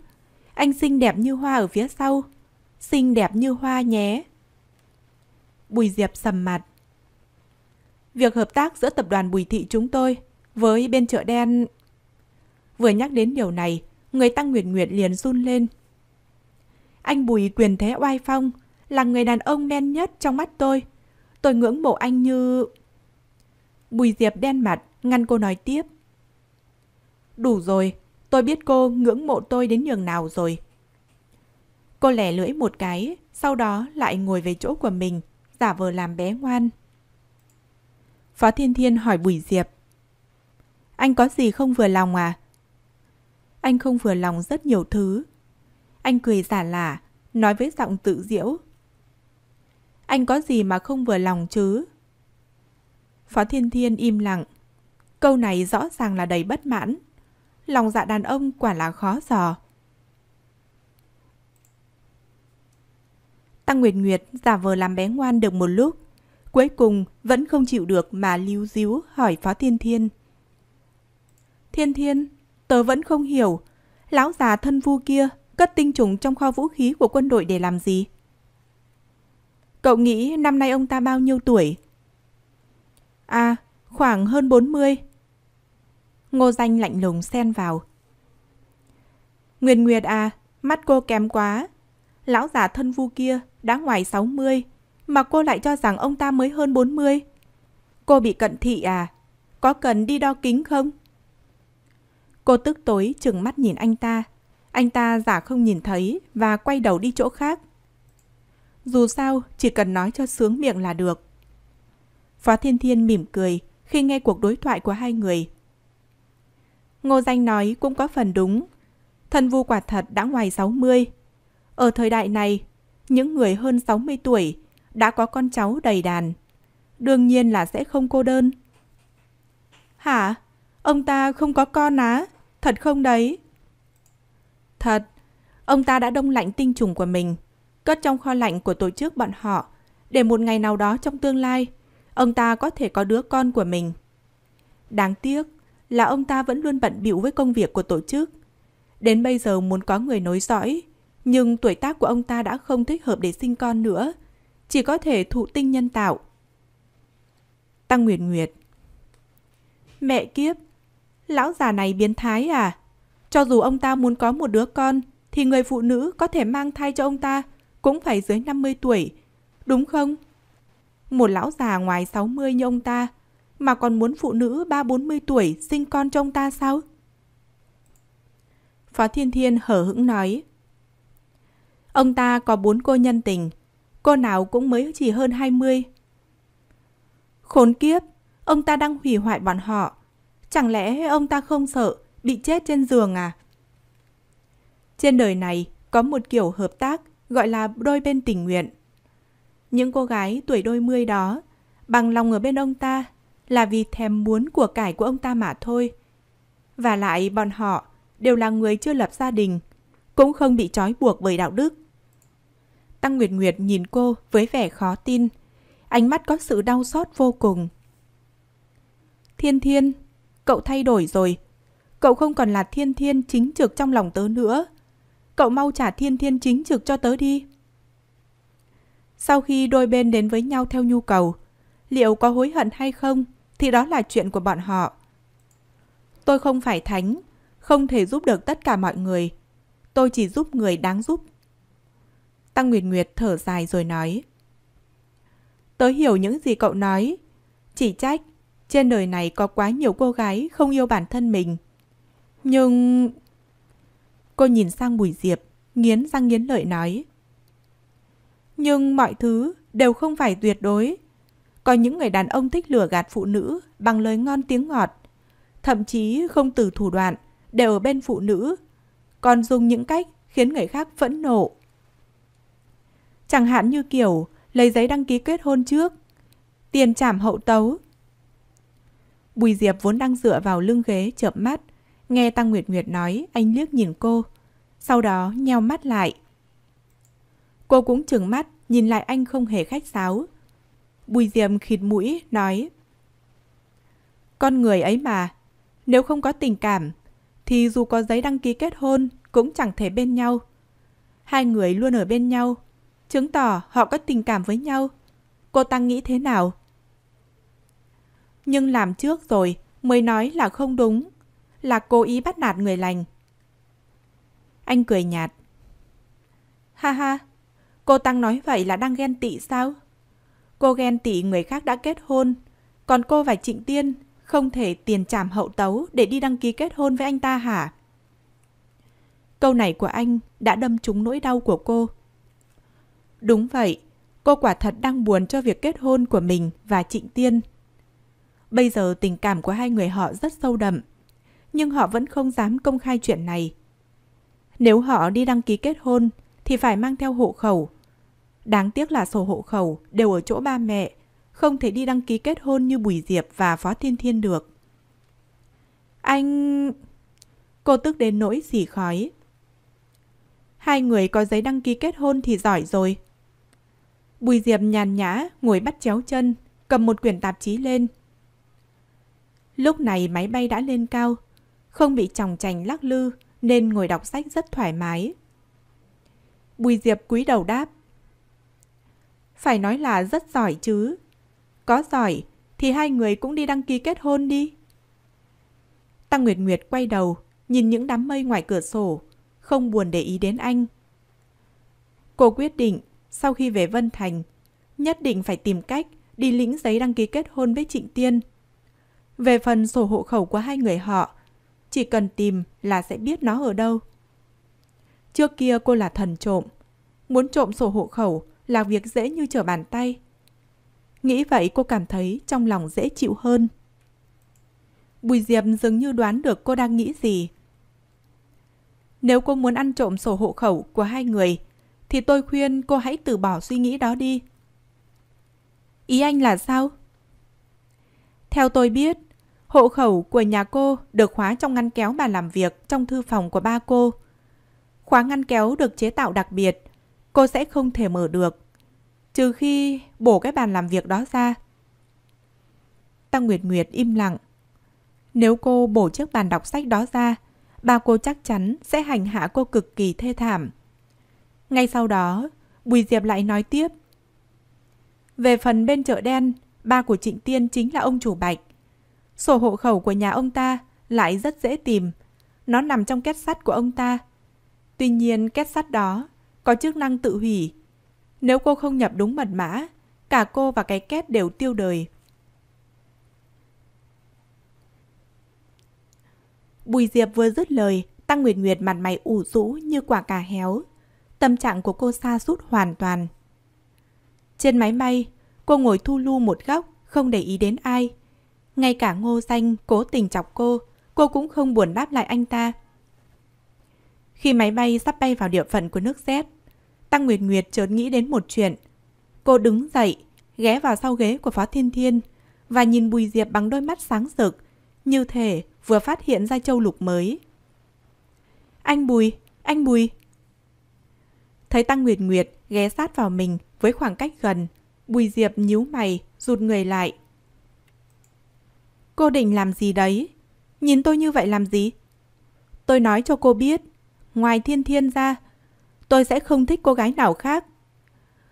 anh xinh đẹp như hoa ở phía sau. Xinh đẹp như hoa nhé. Bùi Diệp sầm mặt, Việc hợp tác giữa tập đoàn Bùi Thị chúng tôi với bên chợ đen... Vừa nhắc đến điều này, người Tăng Nguyệt Nguyệt liền run lên. Anh Bùi quyền thế oai phong, là người đàn ông men nhất trong mắt tôi. Tôi ngưỡng mộ anh như... Bùi Diệp đen mặt, ngăn cô nói tiếp. Đủ rồi, tôi biết cô ngưỡng mộ tôi đến nhường nào rồi. Cô lẻ lưỡi một cái, sau đó lại ngồi về chỗ của mình, giả vờ làm bé ngoan. Phó Thiên Thiên hỏi Bùi Diệp. Anh có gì không vừa lòng à? Anh không vừa lòng rất nhiều thứ. Anh cười giả lả, nói với giọng tự diễu. Anh có gì mà không vừa lòng chứ? Phó Thiên Thiên im lặng. Câu này rõ ràng là đầy bất mãn. Lòng dạ đàn ông quả là khó dò. Tăng Nguyệt Nguyệt giả vờ làm bé ngoan được một lúc Cuối cùng vẫn không chịu được mà líu díu hỏi Phó Thiên Thiên. Thiên Thiên, tớ vẫn không hiểu. Lão già thân vu kia cất tinh trùng trong kho vũ khí của quân đội để làm gì? Cậu nghĩ năm nay ông ta bao nhiêu tuổi? À, khoảng hơn bốn mươi Ngô Danh lạnh lùng xen vào. Nguyên Nguyệt à, mắt cô kém quá. Lão già thân vu kia đã ngoài sáu mươi mà cô lại cho rằng ông ta mới hơn 40. Cô bị cận thị à? Có cần đi đo kính không? Cô tức tối chừng mắt nhìn anh ta. Anh ta giả không nhìn thấy và quay đầu đi chỗ khác. Dù sao, chỉ cần nói cho sướng miệng là được. Phó Thiên Thiên mỉm cười khi nghe cuộc đối thoại của hai người. Ngô Danh nói cũng có phần đúng. thân vu quả thật đã ngoài 60. Ở thời đại này, những người hơn 60 tuổi đã có con cháu đầy đàn. Đương nhiên là sẽ không cô đơn. Hả? Ông ta không có con á? Thật không đấy? Thật, ông ta đã đông lạnh tinh trùng của mình, cất trong kho lạnh của tổ chức bọn họ, để một ngày nào đó trong tương lai, ông ta có thể có đứa con của mình. Đáng tiếc là ông ta vẫn luôn bận bịu với công việc của tổ chức. Đến bây giờ muốn có người nối dõi, nhưng tuổi tác của ông ta đã không thích hợp để sinh con nữa, chỉ có thể thụ tinh nhân tạo. Tăng Nguyệt Nguyệt Mẹ kiếp, lão già này biến thái à? Cho dù ông ta muốn có một đứa con, thì người phụ nữ có thể mang thai cho ông ta cũng phải dưới 50 tuổi, đúng không? Một lão già ngoài 60 như ông ta, mà còn muốn phụ nữ 3-40 tuổi sinh con cho ông ta sao? Phó Thiên Thiên hở hững nói. Ông ta có bốn cô nhân tình, cô nào cũng mới chỉ hơn 20. Khốn kiếp, ông ta đang hủy hoại bọn họ. Chẳng lẽ ông ta không sợ bị chết trên giường à? Trên đời này có một kiểu hợp tác gọi là đôi bên tình nguyện. Những cô gái tuổi đôi mươi đó bằng lòng ở bên ông ta là vì thèm muốn của cải của ông ta mà thôi. Và lại bọn họ đều là người chưa lập gia đình, cũng không bị trói buộc bởi đạo đức Tăng Nguyệt Nguyệt nhìn cô với vẻ khó tin. Ánh mắt có sự đau xót vô cùng. Thiên Thiên, cậu thay đổi rồi. Cậu không còn là Thiên Thiên chính trực trong lòng tớ nữa. Cậu mau trả Thiên Thiên chính trực cho tớ đi. Sau khi đôi bên đến với nhau theo nhu cầu, liệu có hối hận hay không thì đó là chuyện của bọn họ. Tôi không phải thánh, không thể giúp được tất cả mọi người. Tôi chỉ giúp người đáng giúp Tăng Nguyệt Nguyệt thở dài rồi nói. Tớ hiểu những gì cậu nói. Chỉ trách, trên đời này có quá nhiều cô gái không yêu bản thân mình. Nhưng... Cô nhìn sang Bùi Diệp, nghiến răng nghiến lợi nói. Nhưng mọi thứ đều không phải tuyệt đối. Có những người đàn ông thích lừa gạt phụ nữ bằng lời ngon tiếng ngọt. Thậm chí không từ thủ đoạn, đều ở bên phụ nữ. Còn dùng những cách khiến người khác phẫn nộ, Chẳng hạn như kiểu lấy giấy đăng ký kết hôn trước, tiền trảm hậu tấu. Bùi Diệp vốn đang dựa vào lưng ghế chợp mắt, nghe Tăng Nguyệt Nguyệt nói, anh liếc nhìn cô, sau đó nheo mắt lại. Cô cũng chừng mắt, nhìn lại anh không hề khách sáo. Bùi Diệp khịt mũi, nói Con người ấy mà, nếu không có tình cảm, thì dù có giấy đăng ký kết hôn cũng chẳng thể bên nhau. Hai người luôn ở bên nhau chứng tỏ họ có tình cảm với nhau. Cô ta nghĩ thế nào? Nhưng làm trước rồi mới nói là không đúng, là cố ý bắt nạt người lành. Anh cười nhạt. Ha ha, cô Tăng nói vậy là đang ghen tị sao? Cô ghen tị người khác đã kết hôn, còn cô và Trịnh Tiên không thể tiền trảm hậu tấu để đi đăng ký kết hôn với anh ta hả? Câu này của anh đã đâm trúng nỗi đau của cô. Đúng vậy, cô quả thật đang buồn cho việc kết hôn của mình và Trịnh Tiên. Bây giờ tình cảm của hai người họ rất sâu đậm, nhưng họ vẫn không dám công khai chuyện này. Nếu họ đi đăng ký kết hôn thì phải mang theo hộ khẩu. Đáng tiếc là sổ hộ khẩu đều ở chỗ ba mẹ, không thể đi đăng ký kết hôn như Bùi Diệp và Phó Thiên Thiên được. Anh... Cô tức đến nỗi xỉ khói. Hai người có giấy đăng ký kết hôn thì giỏi rồi, Bùi Diệp nhàn nhã ngồi bắt chéo chân, cầm một quyển tạp chí lên. Lúc này máy bay đã lên cao, không bị chòng chành lắc lư nên ngồi đọc sách rất thoải mái. Bùi Diệp cúi đầu đáp. Phải nói là rất giỏi chứ. Có giỏi thì hai người cũng đi đăng ký kết hôn đi. Tăng Nguyệt Nguyệt quay đầu, nhìn những đám mây ngoài cửa sổ, không buồn để ý đến anh. Cô quyết định sau khi về Vân Thành, nhất định phải tìm cách đi lĩnh giấy đăng ký kết hôn với Trịnh Tiên. Về phần sổ hộ khẩu của hai người họ, chỉ cần tìm là sẽ biết nó ở đâu. Trước kia cô là thần trộm, muốn trộm sổ hộ khẩu là việc dễ như trở bàn tay. Nghĩ vậy cô cảm thấy trong lòng dễ chịu hơn. Bùi Diệp dường như đoán được cô đang nghĩ gì. Nếu cô muốn ăn trộm sổ hộ khẩu của hai người thì tôi khuyên cô hãy từ bỏ suy nghĩ đó đi. Ý anh là sao? Theo tôi biết, hộ khẩu của nhà cô được khóa trong ngăn kéo bà làm việc trong thư phòng của ba cô. Khóa ngăn kéo được chế tạo đặc biệt, cô sẽ không thể mở được, trừ khi bổ cái bàn làm việc đó ra. Tăng Nguyệt Nguyệt im lặng. Nếu cô bổ chiếc bàn đọc sách đó ra, ba cô chắc chắn sẽ hành hạ cô cực kỳ thê thảm. Ngay sau đó, Bùi Diệp lại nói tiếp. Về phần bên chợ đen, ba của Trịnh Tiên chính là ông chủ Bạch. Sổ hộ khẩu của nhà ông ta lại rất dễ tìm. Nó nằm trong két sắt của ông ta. Tuy nhiên két sắt đó có chức năng tự hủy. Nếu cô không nhập đúng mật mã, cả cô và cái két đều tiêu đời. Bùi Diệp vừa dứt lời, Tăng Nguyệt Nguyệt mặt mày ủ rũ như quả cà héo, tâm trạng của cô xa sút hoàn toàn. Trên máy bay, cô ngồi thu lu một góc, không để ý đến ai. Ngay cả ngô danh cố tình chọc cô, cô cũng không buồn đáp lại anh ta. Khi máy bay sắp bay vào địa phận của nước Z, Tăng Nguyệt Nguyệt chợt nghĩ đến một chuyện. Cô đứng dậy, ghé vào sau ghế của Phó Thiên Thiên và nhìn Bùi Diệp bằng đôi mắt sáng rực, như thể vừa phát hiện ra châu lục mới. Anh Bùi, anh Bùi, Thấy Tăng Nguyệt Nguyệt ghé sát vào mình với khoảng cách gần, Bùi Diệp nhíu mày, rụt người lại. Cô định làm gì đấy? Nhìn tôi như vậy làm gì? Tôi nói cho cô biết, ngoài Thiên Thiên ra, tôi sẽ không thích cô gái nào khác.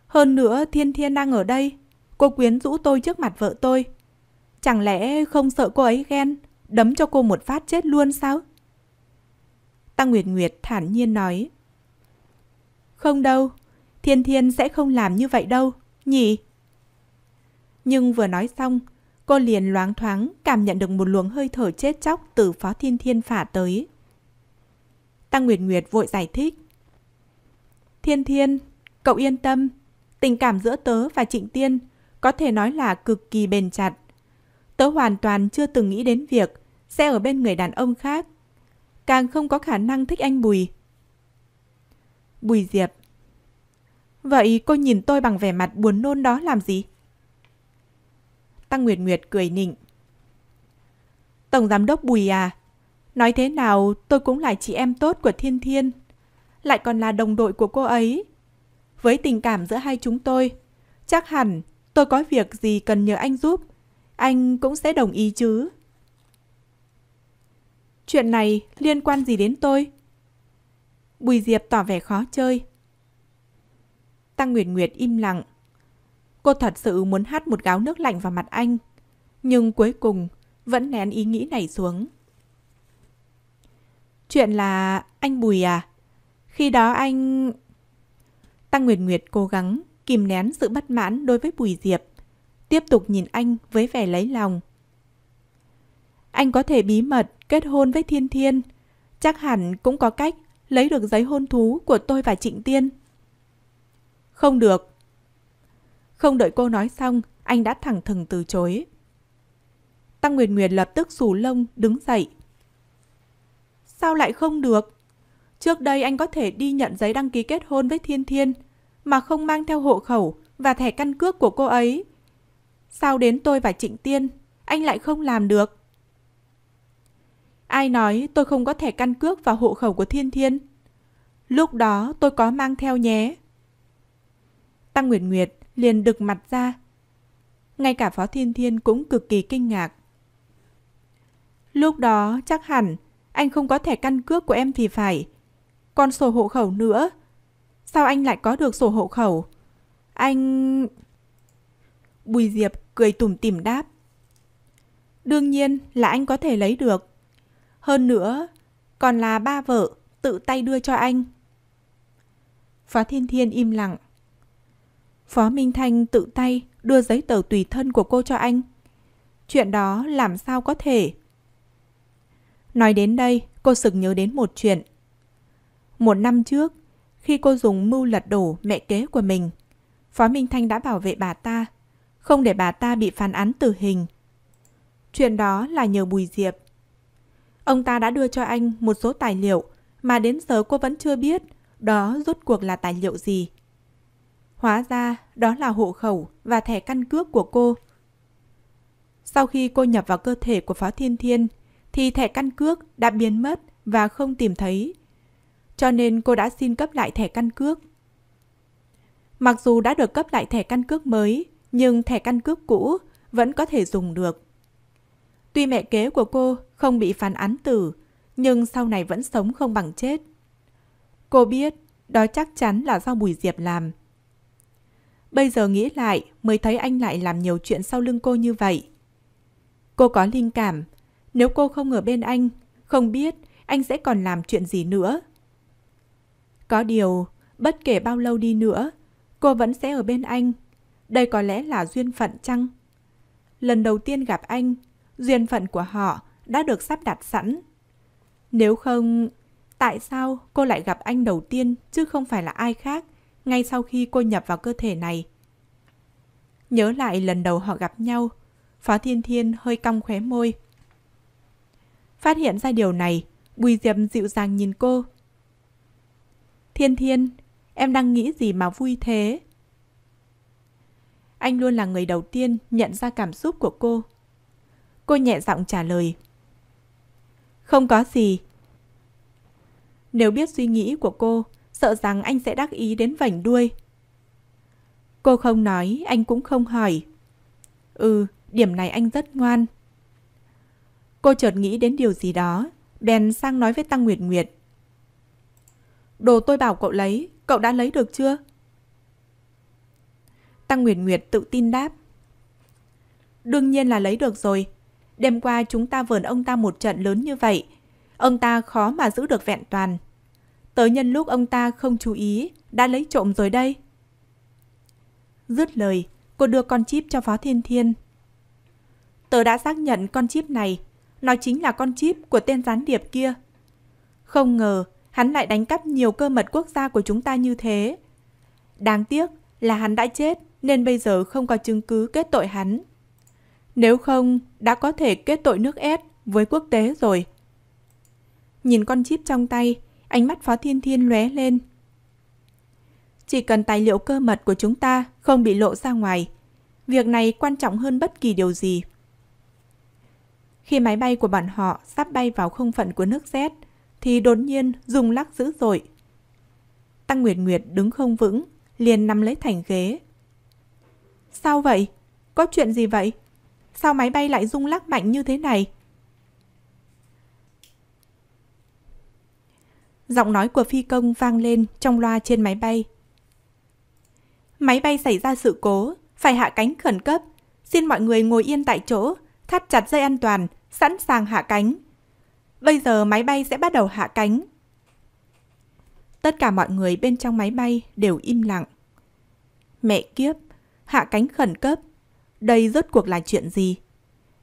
Hơn nữa Thiên Thiên đang ở đây, cô quyến rũ tôi trước mặt vợ tôi. Chẳng lẽ không sợ cô ấy ghen, đấm cho cô một phát chết luôn sao? Tăng Nguyệt Nguyệt thản nhiên nói. Không đâu, Thiên Thiên sẽ không làm như vậy đâu, nhỉ? Nhưng vừa nói xong, cô liền loáng thoáng cảm nhận được một luồng hơi thở chết chóc từ Phó Thiên Thiên phả tới. Tăng Nguyệt Nguyệt vội giải thích. Thiên Thiên, cậu yên tâm, tình cảm giữa tớ và Trịnh Tiên có thể nói là cực kỳ bền chặt. Tớ hoàn toàn chưa từng nghĩ đến việc sẽ ở bên người đàn ông khác. Càng không có khả năng thích anh Bùi. Bùi Diệp. Vậy cô nhìn tôi bằng vẻ mặt buồn nôn đó làm gì? Tăng Nguyệt Nguyệt cười nịnh. Tổng giám đốc Bùi à, nói thế nào tôi cũng là chị em tốt của Thiên Thiên, lại còn là đồng đội của cô ấy. Với tình cảm giữa hai chúng tôi, chắc hẳn tôi có việc gì cần nhờ anh giúp, anh cũng sẽ đồng ý chứ. Chuyện này liên quan gì đến tôi? Bùi Diệp tỏ vẻ khó chơi. Tăng Nguyệt Nguyệt im lặng. Cô thật sự muốn hát một gáo nước lạnh vào mặt anh, nhưng cuối cùng vẫn nén ý nghĩ này xuống. Chuyện là anh Bùi à? Khi đó anh... Tăng Nguyệt Nguyệt cố gắng kìm nén sự bất mãn đối với Bùi Diệp, tiếp tục nhìn anh với vẻ lấy lòng. Anh có thể bí mật kết hôn với Thiên Thiên, chắc hẳn cũng có cách lấy được giấy hôn thú của tôi và Trịnh Tiên. Không được. Không đợi cô nói xong, anh đã thẳng thừng từ chối. Tăng Nguyệt Nguyệt lập tức xù lông đứng dậy. Sao lại không được? Trước đây anh có thể đi nhận giấy đăng ký kết hôn với Thiên Thiên mà không mang theo hộ khẩu và thẻ căn cước của cô ấy. Sao đến tôi và Trịnh Tiên, anh lại không làm được? Ai nói tôi không có thẻ căn cước và hộ khẩu của Thiên Thiên? Lúc đó tôi có mang theo nhé. Tăng Nguyệt Nguyệt liền đực mặt ra. Ngay cả Phó Thiên Thiên cũng cực kỳ kinh ngạc. Lúc đó chắc hẳn anh không có thẻ căn cước của em thì phải. Còn sổ hộ khẩu nữa. Sao anh lại có được sổ hộ khẩu? Anh... Bùi Diệp cười tủm tỉm đáp. Đương nhiên là anh có thể lấy được. Hơn nữa, còn là ba vợ tự tay đưa cho anh. Phó Thiên Thiên im lặng. Phó Minh Thanh tự tay đưa giấy tờ tùy thân của cô cho anh. Chuyện đó làm sao có thể? Nói đến đây, cô sực nhớ đến một chuyện. Một năm trước, khi cô dùng mưu lật đổ mẹ kế của mình, Phó Minh Thanh đã bảo vệ bà ta, không để bà ta bị phán án tử hình. Chuyện đó là nhờ Bùi Diệp. Ông ta đã đưa cho anh một số tài liệu mà đến giờ cô vẫn chưa biết đó rốt cuộc là tài liệu gì. Hóa ra đó là hộ khẩu và thẻ căn cước của cô. Sau khi cô nhập vào cơ thể của Phó Thiên Thiên thì thẻ căn cước đã biến mất và không tìm thấy. Cho nên cô đã xin cấp lại thẻ căn cước. Mặc dù đã được cấp lại thẻ căn cước mới, nhưng thẻ căn cước cũ vẫn có thể dùng được. Tuy mẹ kế của cô không bị phán án tử, nhưng sau này vẫn sống không bằng chết. Cô biết, đó chắc chắn là do Bùi Diệp làm. Bây giờ nghĩ lại, mới thấy anh lại làm nhiều chuyện sau lưng cô như vậy. Cô có linh cảm, nếu cô không ở bên anh, không biết anh sẽ còn làm chuyện gì nữa. Có điều, bất kể bao lâu đi nữa, cô vẫn sẽ ở bên anh. Đây có lẽ là duyên phận chăng? Lần đầu tiên gặp anh, duyên phận của họ đã được sắp đặt sẵn. Nếu không, tại sao cô lại gặp anh đầu tiên chứ không phải là ai khác ngay sau khi cô nhập vào cơ thể này? Nhớ lại lần đầu họ gặp nhau, Phó Thiên Thiên hơi cong khóe môi. Phát hiện ra điều này, Bùi Diệp dịu dàng nhìn cô. Thiên Thiên, em đang nghĩ gì mà vui thế? Anh luôn là người đầu tiên nhận ra cảm xúc của cô. Cô nhẹ giọng trả lời. Không có gì. Nếu biết suy nghĩ của cô, sợ rằng anh sẽ đắc ý đến vảnh đuôi. Cô không nói, anh cũng không hỏi. Ừ, điểm này anh rất ngoan. Cô chợt nghĩ đến điều gì đó, bèn sang nói với Tăng Nguyệt Nguyệt. Đồ tôi bảo cậu lấy, cậu đã lấy được chưa? Tăng Nguyệt Nguyệt tự tin đáp. Đương nhiên là lấy được rồi, Đêm qua chúng ta vờn ông ta một trận lớn như vậy. Ông ta khó mà giữ được vẹn toàn. Tớ nhân lúc ông ta không chú ý, đã lấy trộm rồi đây. Dứt lời, cô đưa con chip cho Phó Thiên Thiên. Tớ đã xác nhận con chip này. Nó chính là con chip của tên gián điệp kia. Không ngờ, hắn lại đánh cắp nhiều cơ mật quốc gia của chúng ta như thế. Đáng tiếc là hắn đã chết nên bây giờ không có chứng cứ kết tội hắn. Nếu không, đã có thể kết tội nước S với quốc tế rồi. Nhìn con chip trong tay, ánh mắt Phó Thiên Thiên lóe lên. Chỉ cần tài liệu cơ mật của chúng ta không bị lộ ra ngoài, việc này quan trọng hơn bất kỳ điều gì. Khi máy bay của bọn họ sắp bay vào không phận của nước Z, thì đột nhiên rung lắc dữ dội. Tăng Nguyệt Nguyệt đứng không vững, liền nằm lấy thành ghế. Sao vậy? Có chuyện gì vậy? Sao máy bay lại rung lắc mạnh như thế này? Giọng nói của phi công vang lên trong loa trên máy bay. Máy bay xảy ra sự cố, phải hạ cánh khẩn cấp. Xin mọi người ngồi yên tại chỗ, thắt chặt dây an toàn, sẵn sàng hạ cánh. Bây giờ máy bay sẽ bắt đầu hạ cánh. Tất cả mọi người bên trong máy bay đều im lặng. Mẹ kiếp, hạ cánh khẩn cấp đây rốt cuộc là chuyện gì?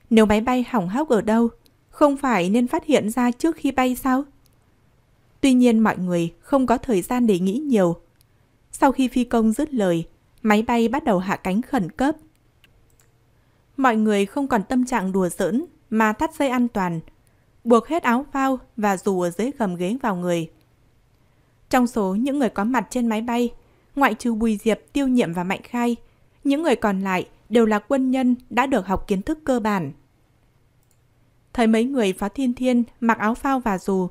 Nếu máy bay hỏng hóc ở đâu, không phải nên phát hiện ra trước khi bay sao? Tuy nhiên mọi người không có thời gian để nghĩ nhiều. Sau khi phi công dứt lời, máy bay bắt đầu hạ cánh khẩn cấp. Mọi người không còn tâm trạng đùa giỡn mà thắt dây an toàn, buộc hết áo phao và dù ở dưới gầm ghế vào người. Trong số những người có mặt trên máy bay, ngoại trừ Bùi Diệp, Tiêu Nhiệm và Mạnh Khai, những người còn lại đều là quân nhân đã được học kiến thức cơ bản. Thấy mấy người phó thiên thiên mặc áo phao và dù,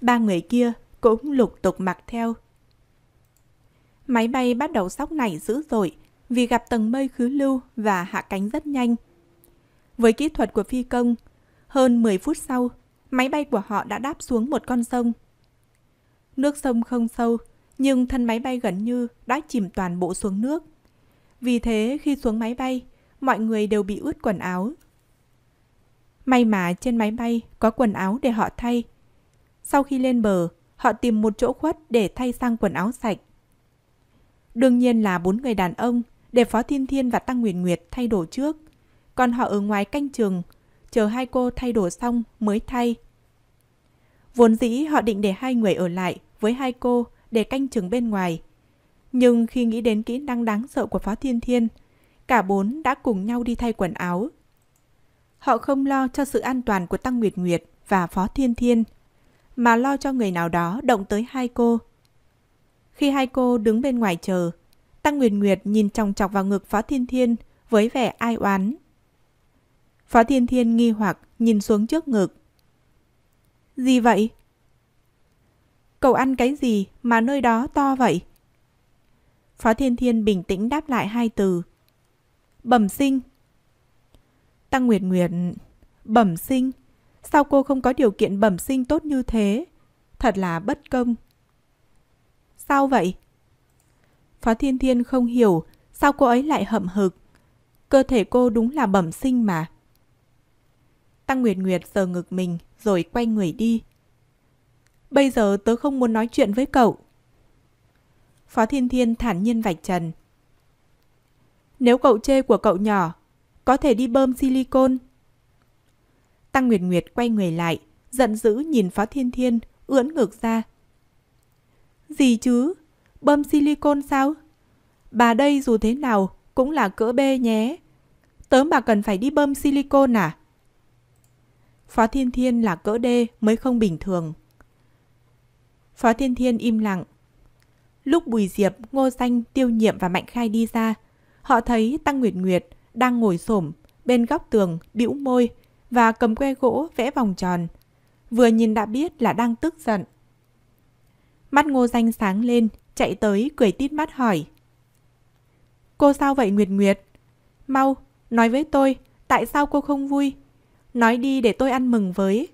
ba người kia cũng lục tục mặc theo. Máy bay bắt đầu sóc nảy dữ dội vì gặp tầng mây khứ lưu và hạ cánh rất nhanh. Với kỹ thuật của phi công, hơn 10 phút sau, máy bay của họ đã đáp xuống một con sông. Nước sông không sâu, nhưng thân máy bay gần như đã chìm toàn bộ xuống nước. Vì thế khi xuống máy bay, mọi người đều bị ướt quần áo. May mà trên máy bay có quần áo để họ thay. Sau khi lên bờ, họ tìm một chỗ khuất để thay sang quần áo sạch. Đương nhiên là bốn người đàn ông để Phó Thiên Thiên và Tăng Nguyệt Nguyệt thay đổi trước. Còn họ ở ngoài canh trường, chờ hai cô thay đổi xong mới thay. Vốn dĩ họ định để hai người ở lại với hai cô để canh trường bên ngoài. Nhưng khi nghĩ đến kỹ năng đáng sợ của Phó Thiên Thiên, cả bốn đã cùng nhau đi thay quần áo. Họ không lo cho sự an toàn của Tăng Nguyệt Nguyệt và Phó Thiên Thiên, mà lo cho người nào đó động tới hai cô. Khi hai cô đứng bên ngoài chờ, Tăng Nguyệt Nguyệt nhìn chòng chọc vào ngực Phó Thiên Thiên với vẻ ai oán. Phó Thiên Thiên nghi hoặc nhìn xuống trước ngực. Gì vậy? Cậu ăn cái gì mà nơi đó to vậy? Phó Thiên Thiên bình tĩnh đáp lại hai từ. Bẩm sinh. Tăng Nguyệt Nguyệt, bẩm sinh. Sao cô không có điều kiện bẩm sinh tốt như thế? Thật là bất công. Sao vậy? Phó Thiên Thiên không hiểu sao cô ấy lại hậm hực. Cơ thể cô đúng là bẩm sinh mà. Tăng Nguyệt Nguyệt sờ ngực mình rồi quay người đi. Bây giờ tớ không muốn nói chuyện với cậu. Phó Thiên Thiên thản nhiên vạch trần. Nếu cậu chê của cậu nhỏ, có thể đi bơm silicon. Tăng Nguyệt Nguyệt quay người lại, giận dữ nhìn Phó Thiên Thiên, ưỡn ngược ra. Gì chứ? Bơm silicon sao? Bà đây dù thế nào cũng là cỡ bê nhé. Tớm bà cần phải đi bơm silicon à? Phó Thiên Thiên là cỡ đê mới không bình thường. Phó Thiên Thiên im lặng, Lúc Bùi Diệp, Ngô Danh, Tiêu Nhiệm và Mạnh Khai đi ra, họ thấy Tăng Nguyệt Nguyệt đang ngồi xổm bên góc tường bĩu môi và cầm que gỗ vẽ vòng tròn. Vừa nhìn đã biết là đang tức giận. Mắt Ngô Danh sáng lên, chạy tới cười tít mắt hỏi. Cô sao vậy Nguyệt Nguyệt? Mau, nói với tôi, tại sao cô không vui? Nói đi để tôi ăn mừng với.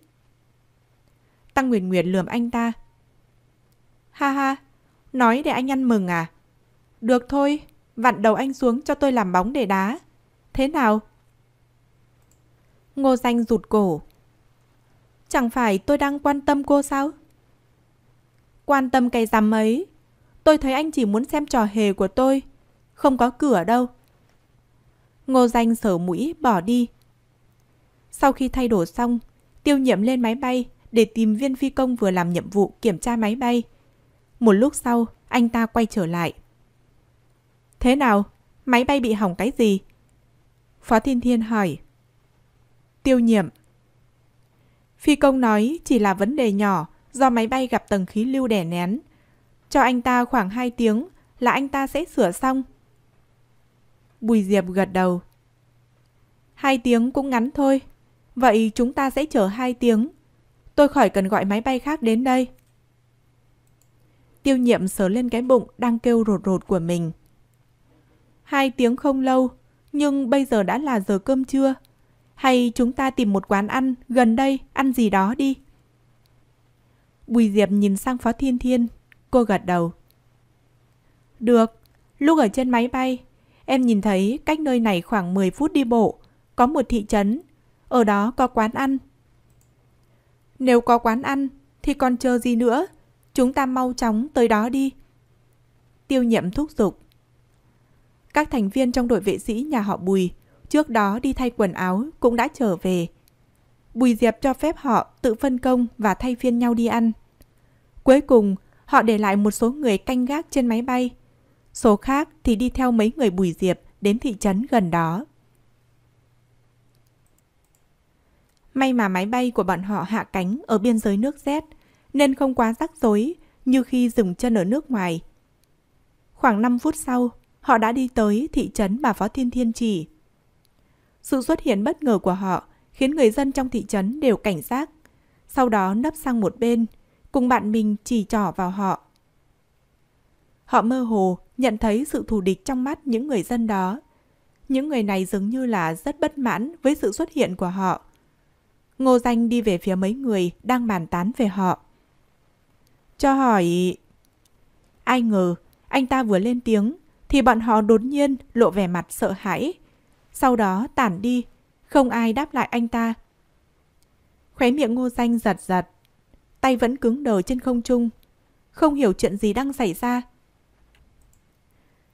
Tăng Nguyệt Nguyệt lườm anh ta. Ha ha, Nói để anh ăn mừng à? Được thôi, vặn đầu anh xuống cho tôi làm bóng để đá. Thế nào? Ngô Danh rụt cổ. Chẳng phải tôi đang quan tâm cô sao? Quan tâm cái rắm ấy. Tôi thấy anh chỉ muốn xem trò hề của tôi. Không có cửa đâu. Ngô Danh sở mũi bỏ đi. Sau khi thay đổi xong, tiêu nhiệm lên máy bay để tìm viên phi công vừa làm nhiệm vụ kiểm tra máy bay một lúc sau, anh ta quay trở lại. Thế nào? Máy bay bị hỏng cái gì? Phó Thiên Thiên hỏi. Tiêu nhiệm. Phi công nói chỉ là vấn đề nhỏ do máy bay gặp tầng khí lưu đè nén. Cho anh ta khoảng 2 tiếng là anh ta sẽ sửa xong. Bùi Diệp gật đầu. Hai tiếng cũng ngắn thôi. Vậy chúng ta sẽ chờ hai tiếng. Tôi khỏi cần gọi máy bay khác đến đây. Tiêu nhiệm sờ lên cái bụng đang kêu rột rột của mình. Hai tiếng không lâu, nhưng bây giờ đã là giờ cơm trưa. Hay chúng ta tìm một quán ăn gần đây ăn gì đó đi. Bùi Diệp nhìn sang Phó Thiên Thiên, cô gật đầu. Được, lúc ở trên máy bay, em nhìn thấy cách nơi này khoảng 10 phút đi bộ, có một thị trấn, ở đó có quán ăn. Nếu có quán ăn thì còn chờ gì nữa? Chúng ta mau chóng tới đó đi. Tiêu nhiệm thúc giục. Các thành viên trong đội vệ sĩ nhà họ Bùi trước đó đi thay quần áo cũng đã trở về. Bùi Diệp cho phép họ tự phân công và thay phiên nhau đi ăn. Cuối cùng, họ để lại một số người canh gác trên máy bay. Số khác thì đi theo mấy người Bùi Diệp đến thị trấn gần đó. May mà máy bay của bọn họ hạ cánh ở biên giới nước rét nên không quá rắc rối như khi dừng chân ở nước ngoài. Khoảng 5 phút sau, họ đã đi tới thị trấn bà Phó Thiên Thiên chỉ. Sự xuất hiện bất ngờ của họ khiến người dân trong thị trấn đều cảnh giác, sau đó nấp sang một bên, cùng bạn mình chỉ trỏ vào họ. Họ mơ hồ nhận thấy sự thù địch trong mắt những người dân đó. Những người này dường như là rất bất mãn với sự xuất hiện của họ. Ngô Danh đi về phía mấy người đang bàn tán về họ cho hỏi... Ai ngờ, anh ta vừa lên tiếng, thì bọn họ đột nhiên lộ vẻ mặt sợ hãi. Sau đó tản đi, không ai đáp lại anh ta. Khóe miệng ngô danh giật giật, tay vẫn cứng đờ trên không trung, không hiểu chuyện gì đang xảy ra.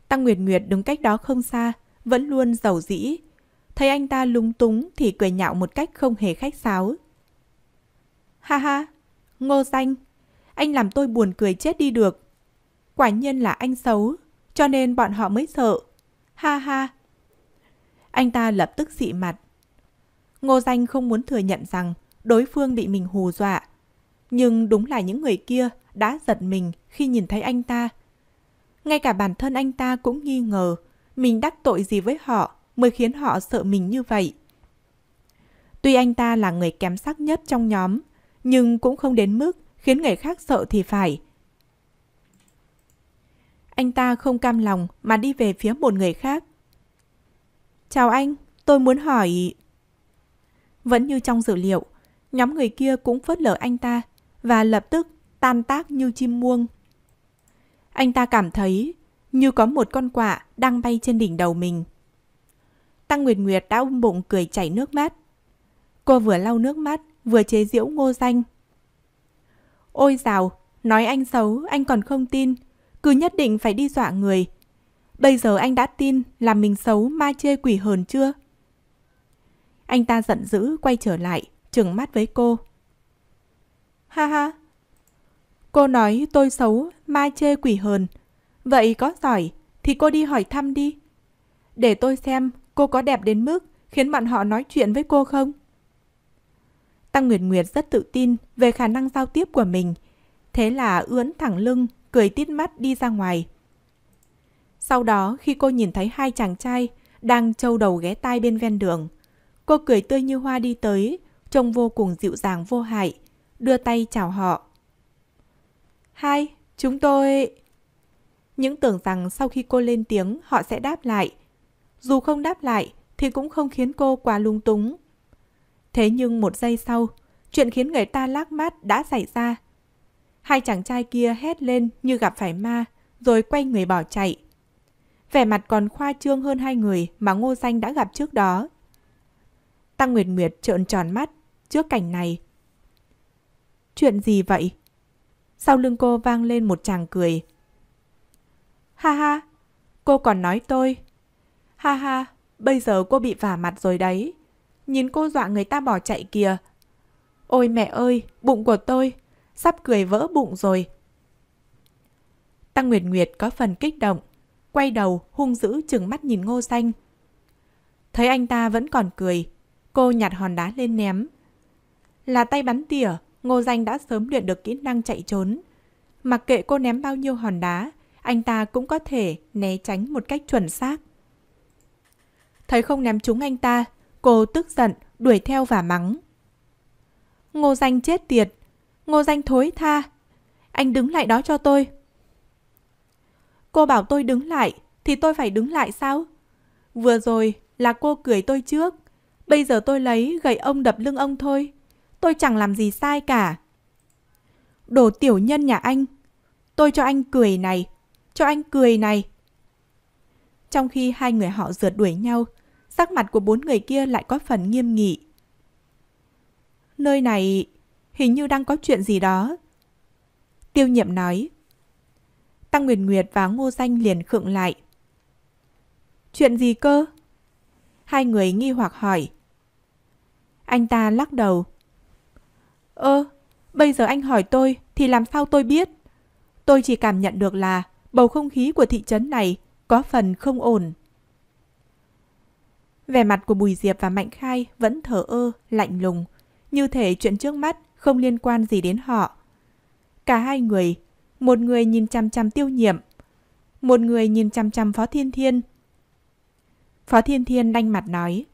Tăng Nguyệt Nguyệt đứng cách đó không xa, vẫn luôn giàu dĩ. Thấy anh ta lúng túng thì cười nhạo một cách không hề khách sáo. Ha ha, ngô danh, anh làm tôi buồn cười chết đi được. Quả nhiên là anh xấu, cho nên bọn họ mới sợ. Ha ha. Anh ta lập tức dị mặt. Ngô Danh không muốn thừa nhận rằng đối phương bị mình hù dọa. Nhưng đúng là những người kia đã giật mình khi nhìn thấy anh ta. Ngay cả bản thân anh ta cũng nghi ngờ mình đắc tội gì với họ mới khiến họ sợ mình như vậy. Tuy anh ta là người kém sắc nhất trong nhóm, nhưng cũng không đến mức khiến người khác sợ thì phải. Anh ta không cam lòng mà đi về phía một người khác. Chào anh, tôi muốn hỏi... Vẫn như trong dữ liệu, nhóm người kia cũng phớt lờ anh ta và lập tức tan tác như chim muông. Anh ta cảm thấy như có một con quạ đang bay trên đỉnh đầu mình. Tăng Nguyệt Nguyệt đã ôm bụng cười chảy nước mắt. Cô vừa lau nước mắt, vừa chế giễu ngô danh Ôi dào, nói anh xấu, anh còn không tin. Cứ nhất định phải đi dọa người. Bây giờ anh đã tin là mình xấu ma chê quỷ hờn chưa? Anh ta giận dữ quay trở lại, trừng mắt với cô. Ha ha. Cô nói tôi xấu, ma chê quỷ hờn. Vậy có giỏi thì cô đi hỏi thăm đi. Để tôi xem cô có đẹp đến mức khiến bọn họ nói chuyện với cô không? Tăng Nguyệt Nguyệt rất tự tin về khả năng giao tiếp của mình. Thế là ướn thẳng lưng, cười tít mắt đi ra ngoài. Sau đó khi cô nhìn thấy hai chàng trai đang trâu đầu ghé tai bên ven đường, cô cười tươi như hoa đi tới, trông vô cùng dịu dàng vô hại, đưa tay chào họ. Hai, chúng tôi... Những tưởng rằng sau khi cô lên tiếng họ sẽ đáp lại. Dù không đáp lại thì cũng không khiến cô quá lung túng Thế nhưng một giây sau, chuyện khiến người ta lác mát đã xảy ra. Hai chàng trai kia hét lên như gặp phải ma, rồi quay người bỏ chạy. Vẻ mặt còn khoa trương hơn hai người mà Ngô Danh đã gặp trước đó. Tăng Nguyệt Nguyệt trợn tròn mắt trước cảnh này. Chuyện gì vậy? Sau lưng cô vang lên một chàng cười. Ha ha, cô còn nói tôi. Ha ha, bây giờ cô bị vả mặt rồi đấy. Nhìn cô dọa người ta bỏ chạy kìa. Ôi mẹ ơi, bụng của tôi, sắp cười vỡ bụng rồi. Tăng Nguyệt Nguyệt có phần kích động, quay đầu hung dữ chừng mắt nhìn ngô xanh. Thấy anh ta vẫn còn cười, cô nhặt hòn đá lên ném. Là tay bắn tỉa, ngô danh đã sớm luyện được kỹ năng chạy trốn. Mặc kệ cô ném bao nhiêu hòn đá, anh ta cũng có thể né tránh một cách chuẩn xác. Thấy không ném trúng anh ta, Cô tức giận, đuổi theo và mắng. Ngô danh chết tiệt. Ngô danh thối tha. Anh đứng lại đó cho tôi. Cô bảo tôi đứng lại, thì tôi phải đứng lại sao? Vừa rồi là cô cười tôi trước. Bây giờ tôi lấy gậy ông đập lưng ông thôi. Tôi chẳng làm gì sai cả. Đồ tiểu nhân nhà anh. Tôi cho anh cười này. Cho anh cười này. Trong khi hai người họ rượt đuổi nhau, sắc mặt của bốn người kia lại có phần nghiêm nghị. Nơi này hình như đang có chuyện gì đó. Tiêu nhiệm nói. Tăng Nguyệt Nguyệt và Ngô Danh liền khựng lại. Chuyện gì cơ? Hai người nghi hoặc hỏi. Anh ta lắc đầu. Ơ, ờ, bây giờ anh hỏi tôi thì làm sao tôi biết? Tôi chỉ cảm nhận được là bầu không khí của thị trấn này có phần không ổn. Vẻ mặt của Bùi Diệp và Mạnh Khai vẫn thở ơ, lạnh lùng, như thể chuyện trước mắt không liên quan gì đến họ. Cả hai người, một người nhìn chăm chăm tiêu nhiệm, một người nhìn chăm chăm Phó Thiên Thiên. Phó Thiên Thiên đanh mặt nói,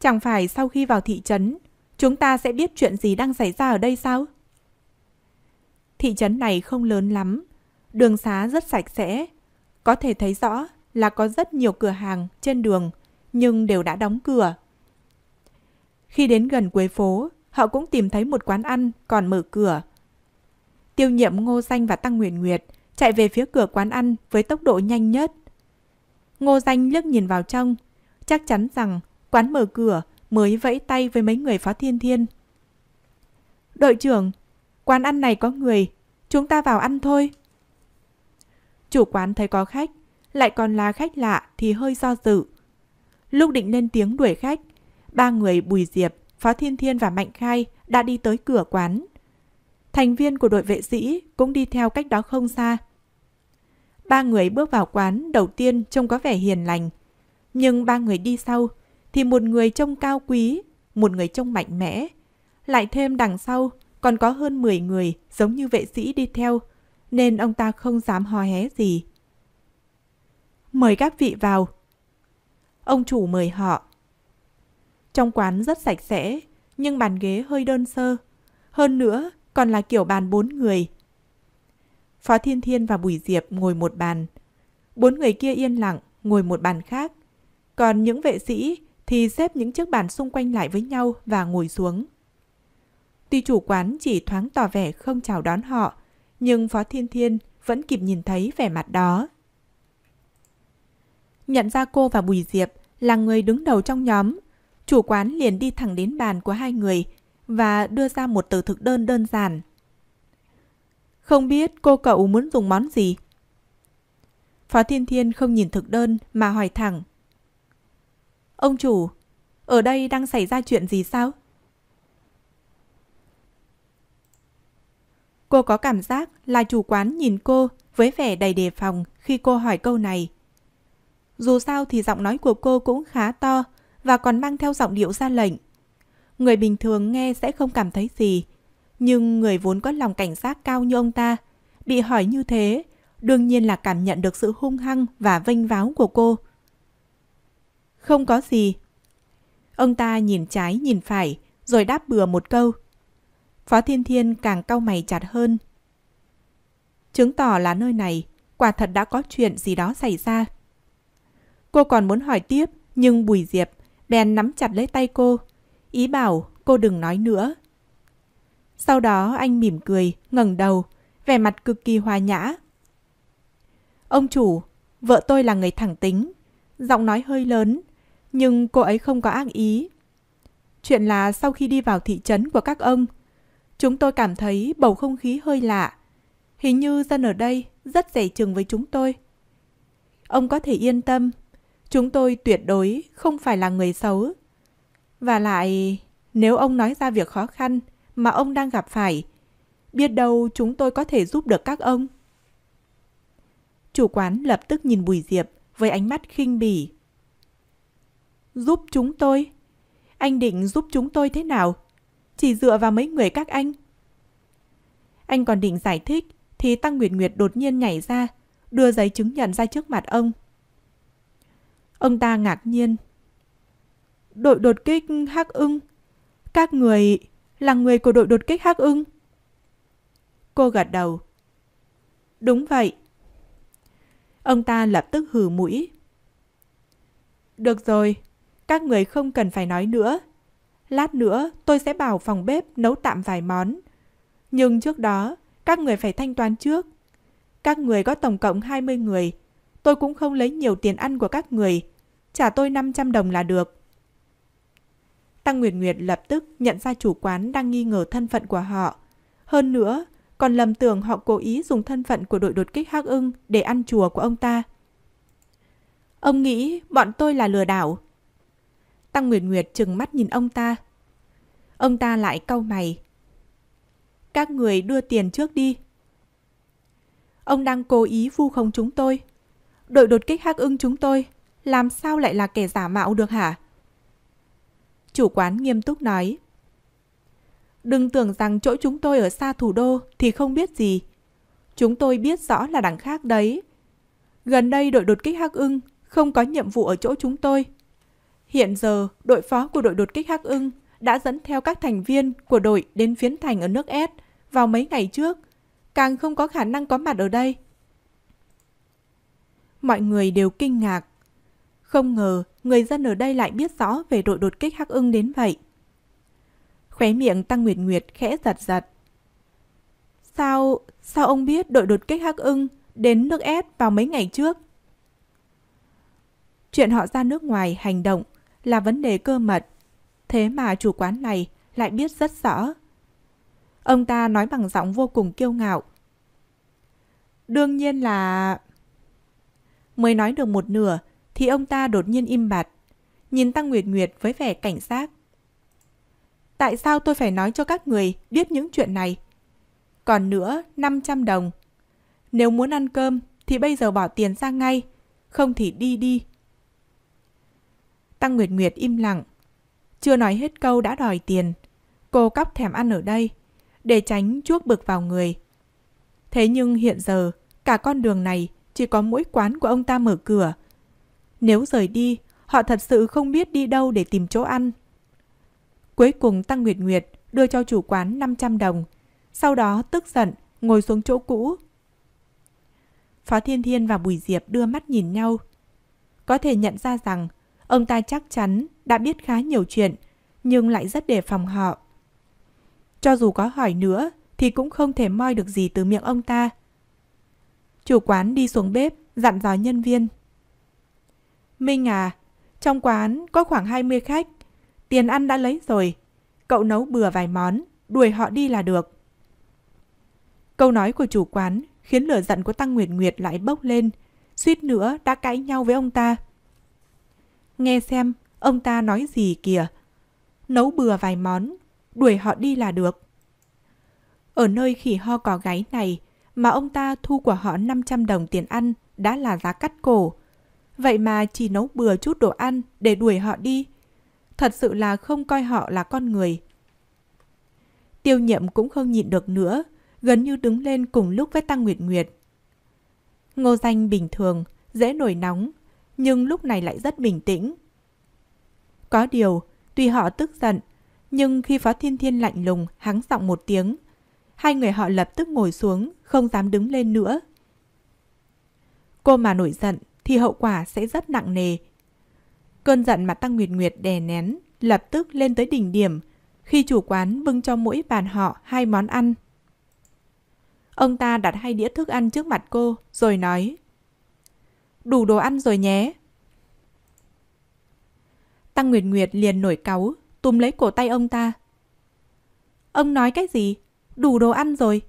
Chẳng phải sau khi vào thị trấn, chúng ta sẽ biết chuyện gì đang xảy ra ở đây sao? Thị trấn này không lớn lắm, đường xá rất sạch sẽ, có thể thấy rõ là có rất nhiều cửa hàng trên đường, nhưng đều đã đóng cửa. Khi đến gần cuối phố, họ cũng tìm thấy một quán ăn còn mở cửa. Tiêu nhiệm Ngô Danh và Tăng Nguyện Nguyệt chạy về phía cửa quán ăn với tốc độ nhanh nhất. Ngô Danh liếc nhìn vào trong, chắc chắn rằng quán mở cửa mới vẫy tay với mấy người phó thiên thiên. Đội trưởng, quán ăn này có người, chúng ta vào ăn thôi. Chủ quán thấy có khách, lại còn là khách lạ thì hơi do dự. Lúc định lên tiếng đuổi khách, ba người Bùi Diệp, Phó Thiên Thiên và Mạnh Khai đã đi tới cửa quán. Thành viên của đội vệ sĩ cũng đi theo cách đó không xa. Ba người bước vào quán đầu tiên trông có vẻ hiền lành. Nhưng ba người đi sau thì một người trông cao quý, một người trông mạnh mẽ. Lại thêm đằng sau còn có hơn 10 người giống như vệ sĩ đi theo, nên ông ta không dám hò hé gì mời các vị vào. Ông chủ mời họ. Trong quán rất sạch sẽ, nhưng bàn ghế hơi đơn sơ. Hơn nữa, còn là kiểu bàn bốn người. Phó Thiên Thiên và Bùi Diệp ngồi một bàn. Bốn người kia yên lặng, ngồi một bàn khác. Còn những vệ sĩ thì xếp những chiếc bàn xung quanh lại với nhau và ngồi xuống. Tuy chủ quán chỉ thoáng tỏ vẻ không chào đón họ, nhưng Phó Thiên Thiên vẫn kịp nhìn thấy vẻ mặt đó nhận ra cô và Bùi Diệp là người đứng đầu trong nhóm. Chủ quán liền đi thẳng đến bàn của hai người và đưa ra một tờ thực đơn đơn giản. Không biết cô cậu muốn dùng món gì? Phó Thiên Thiên không nhìn thực đơn mà hỏi thẳng. Ông chủ, ở đây đang xảy ra chuyện gì sao? Cô có cảm giác là chủ quán nhìn cô với vẻ đầy đề phòng khi cô hỏi câu này. Dù sao thì giọng nói của cô cũng khá to và còn mang theo giọng điệu ra lệnh. Người bình thường nghe sẽ không cảm thấy gì, nhưng người vốn có lòng cảnh giác cao như ông ta, bị hỏi như thế, đương nhiên là cảm nhận được sự hung hăng và vênh váo của cô. Không có gì. Ông ta nhìn trái nhìn phải, rồi đáp bừa một câu. Phó Thiên Thiên càng cau mày chặt hơn. Chứng tỏ là nơi này, quả thật đã có chuyện gì đó xảy ra. Cô còn muốn hỏi tiếp, nhưng Bùi Diệp bèn nắm chặt lấy tay cô, ý bảo cô đừng nói nữa. Sau đó anh mỉm cười, ngẩng đầu, vẻ mặt cực kỳ hòa nhã. Ông chủ, vợ tôi là người thẳng tính, giọng nói hơi lớn, nhưng cô ấy không có ác ý. Chuyện là sau khi đi vào thị trấn của các ông, chúng tôi cảm thấy bầu không khí hơi lạ. Hình như dân ở đây rất dễ chừng với chúng tôi. Ông có thể yên tâm, Chúng tôi tuyệt đối không phải là người xấu. Và lại, nếu ông nói ra việc khó khăn mà ông đang gặp phải, biết đâu chúng tôi có thể giúp được các ông. Chủ quán lập tức nhìn Bùi Diệp với ánh mắt khinh bỉ. Giúp chúng tôi? Anh định giúp chúng tôi thế nào? Chỉ dựa vào mấy người các anh. Anh còn định giải thích thì Tăng Nguyệt Nguyệt đột nhiên nhảy ra, đưa giấy chứng nhận ra trước mặt ông Ông ta ngạc nhiên. Đội đột kích Hắc ưng. Các người là người của đội đột kích Hắc ưng. Cô gật đầu. Đúng vậy. Ông ta lập tức hừ mũi. Được rồi, các người không cần phải nói nữa. Lát nữa tôi sẽ bảo phòng bếp nấu tạm vài món. Nhưng trước đó, các người phải thanh toán trước. Các người có tổng cộng 20 người tôi cũng không lấy nhiều tiền ăn của các người. Trả tôi 500 đồng là được. Tăng Nguyệt Nguyệt lập tức nhận ra chủ quán đang nghi ngờ thân phận của họ. Hơn nữa, còn lầm tưởng họ cố ý dùng thân phận của đội đột kích Hắc ưng để ăn chùa của ông ta. Ông nghĩ bọn tôi là lừa đảo. Tăng Nguyệt Nguyệt trừng mắt nhìn ông ta. Ông ta lại cau mày. Các người đưa tiền trước đi. Ông đang cố ý vu khống chúng tôi đội đột kích Hắc Ưng chúng tôi, làm sao lại là kẻ giả mạo được hả? Chủ quán nghiêm túc nói. Đừng tưởng rằng chỗ chúng tôi ở xa thủ đô thì không biết gì. Chúng tôi biết rõ là đằng khác đấy. Gần đây đội đột kích Hắc Ưng không có nhiệm vụ ở chỗ chúng tôi. Hiện giờ, đội phó của đội đột kích Hắc Ưng đã dẫn theo các thành viên của đội đến phiến thành ở nước S vào mấy ngày trước, càng không có khả năng có mặt ở đây mọi người đều kinh ngạc. Không ngờ, người dân ở đây lại biết rõ về đội đột kích Hắc Ưng đến vậy. Khóe miệng Tăng Nguyệt Nguyệt khẽ giật giật. Sao, sao ông biết đội đột kích Hắc Ưng đến nước ép vào mấy ngày trước? Chuyện họ ra nước ngoài hành động là vấn đề cơ mật. Thế mà chủ quán này lại biết rất rõ. Ông ta nói bằng giọng vô cùng kiêu ngạo. Đương nhiên là Mới nói được một nửa thì ông ta đột nhiên im bặt, nhìn Tăng Nguyệt Nguyệt với vẻ cảnh giác. Tại sao tôi phải nói cho các người biết những chuyện này? Còn nữa, 500 đồng. Nếu muốn ăn cơm thì bây giờ bỏ tiền ra ngay, không thì đi đi. Tăng Nguyệt Nguyệt im lặng, chưa nói hết câu đã đòi tiền. Cô cắp thèm ăn ở đây, để tránh chuốc bực vào người. Thế nhưng hiện giờ, cả con đường này chỉ có mỗi quán của ông ta mở cửa. Nếu rời đi, họ thật sự không biết đi đâu để tìm chỗ ăn. Cuối cùng Tăng Nguyệt Nguyệt đưa cho chủ quán 500 đồng, sau đó tức giận ngồi xuống chỗ cũ. Phó Thiên Thiên và Bùi Diệp đưa mắt nhìn nhau. Có thể nhận ra rằng ông ta chắc chắn đã biết khá nhiều chuyện, nhưng lại rất đề phòng họ. Cho dù có hỏi nữa thì cũng không thể moi được gì từ miệng ông ta. Chủ quán đi xuống bếp, dặn dò nhân viên. Minh à, trong quán có khoảng 20 khách. Tiền ăn đã lấy rồi. Cậu nấu bừa vài món, đuổi họ đi là được. Câu nói của chủ quán khiến lửa giận của Tăng Nguyệt Nguyệt lại bốc lên. Suýt nữa đã cãi nhau với ông ta. Nghe xem, ông ta nói gì kìa. Nấu bừa vài món, đuổi họ đi là được. Ở nơi khỉ ho cò gáy này, mà ông ta thu của họ 500 đồng tiền ăn đã là giá cắt cổ. Vậy mà chỉ nấu bừa chút đồ ăn để đuổi họ đi. Thật sự là không coi họ là con người. Tiêu nhiệm cũng không nhịn được nữa, gần như đứng lên cùng lúc với Tăng Nguyệt Nguyệt. Ngô danh bình thường, dễ nổi nóng, nhưng lúc này lại rất bình tĩnh. Có điều, tuy họ tức giận, nhưng khi Phó Thiên Thiên lạnh lùng hắng giọng một tiếng, hai người họ lập tức ngồi xuống, không dám đứng lên nữa. Cô mà nổi giận thì hậu quả sẽ rất nặng nề. Cơn giận mà Tăng Nguyệt Nguyệt đè nén lập tức lên tới đỉnh điểm khi chủ quán bưng vâng cho mỗi bàn họ hai món ăn. Ông ta đặt hai đĩa thức ăn trước mặt cô rồi nói Đủ đồ ăn rồi nhé. Tăng Nguyệt Nguyệt liền nổi cáu, túm lấy cổ tay ông ta. Ông nói cái gì? đủ đồ ăn rồi.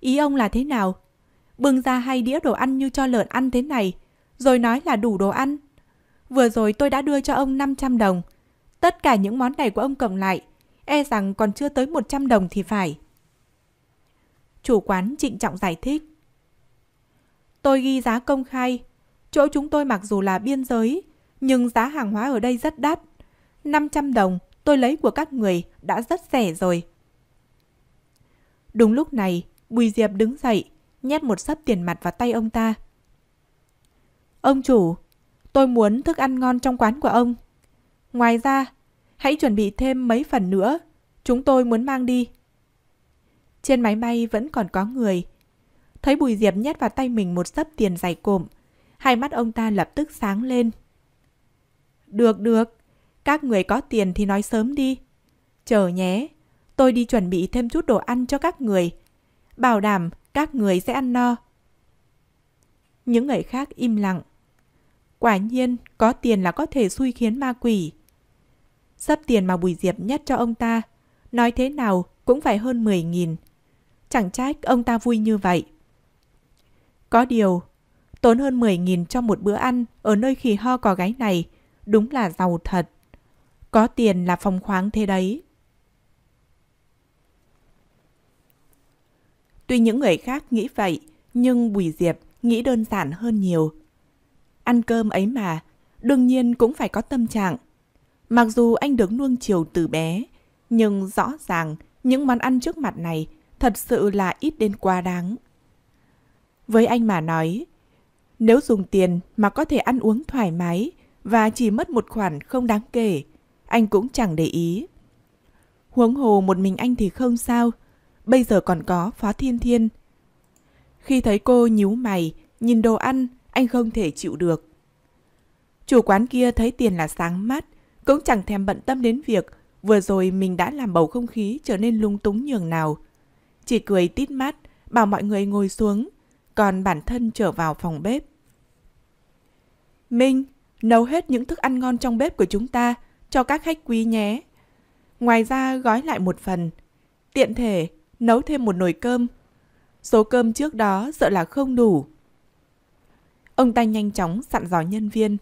Ý ông là thế nào? Bưng ra hai đĩa đồ ăn như cho lợn ăn thế này, rồi nói là đủ đồ ăn. Vừa rồi tôi đã đưa cho ông 500 đồng. Tất cả những món này của ông cộng lại, e rằng còn chưa tới 100 đồng thì phải. Chủ quán trịnh trọng giải thích. Tôi ghi giá công khai. Chỗ chúng tôi mặc dù là biên giới, nhưng giá hàng hóa ở đây rất đắt. 500 đồng tôi lấy của các người đã rất rẻ rồi. Đúng lúc này, Bùi Diệp đứng dậy, nhét một sấp tiền mặt vào tay ông ta. Ông chủ, tôi muốn thức ăn ngon trong quán của ông. Ngoài ra, hãy chuẩn bị thêm mấy phần nữa, chúng tôi muốn mang đi. Trên máy bay vẫn còn có người. Thấy Bùi Diệp nhét vào tay mình một sấp tiền dày cộm, hai mắt ông ta lập tức sáng lên. Được được, các người có tiền thì nói sớm đi. Chờ nhé, tôi đi chuẩn bị thêm chút đồ ăn cho các người. Bảo đảm các người sẽ ăn no. Những người khác im lặng. Quả nhiên, có tiền là có thể xui khiến ma quỷ. Sắp tiền mà Bùi Diệp nhét cho ông ta, nói thế nào cũng phải hơn 10.000. Chẳng trách ông ta vui như vậy. Có điều, tốn hơn 10.000 cho một bữa ăn ở nơi khỉ ho cò gái này, đúng là giàu thật. Có tiền là phòng khoáng thế đấy. Tuy những người khác nghĩ vậy, nhưng Bùi Diệp nghĩ đơn giản hơn nhiều. Ăn cơm ấy mà, đương nhiên cũng phải có tâm trạng. Mặc dù anh được nuông chiều từ bé, nhưng rõ ràng những món ăn trước mặt này thật sự là ít đến quá đáng. Với anh mà nói, nếu dùng tiền mà có thể ăn uống thoải mái và chỉ mất một khoản không đáng kể, anh cũng chẳng để ý. Huống hồ một mình anh thì không sao, bây giờ còn có Phó Thiên Thiên. Khi thấy cô nhíu mày, nhìn đồ ăn, anh không thể chịu được. Chủ quán kia thấy tiền là sáng mắt, cũng chẳng thèm bận tâm đến việc vừa rồi mình đã làm bầu không khí trở nên lung túng nhường nào. Chỉ cười tít mắt, bảo mọi người ngồi xuống, còn bản thân trở vào phòng bếp. Minh, nấu hết những thức ăn ngon trong bếp của chúng ta cho các khách quý nhé. Ngoài ra gói lại một phần. Tiện thể, nấu thêm một nồi cơm. Số cơm trước đó sợ là không đủ. Ông ta nhanh chóng sặn dò nhân viên.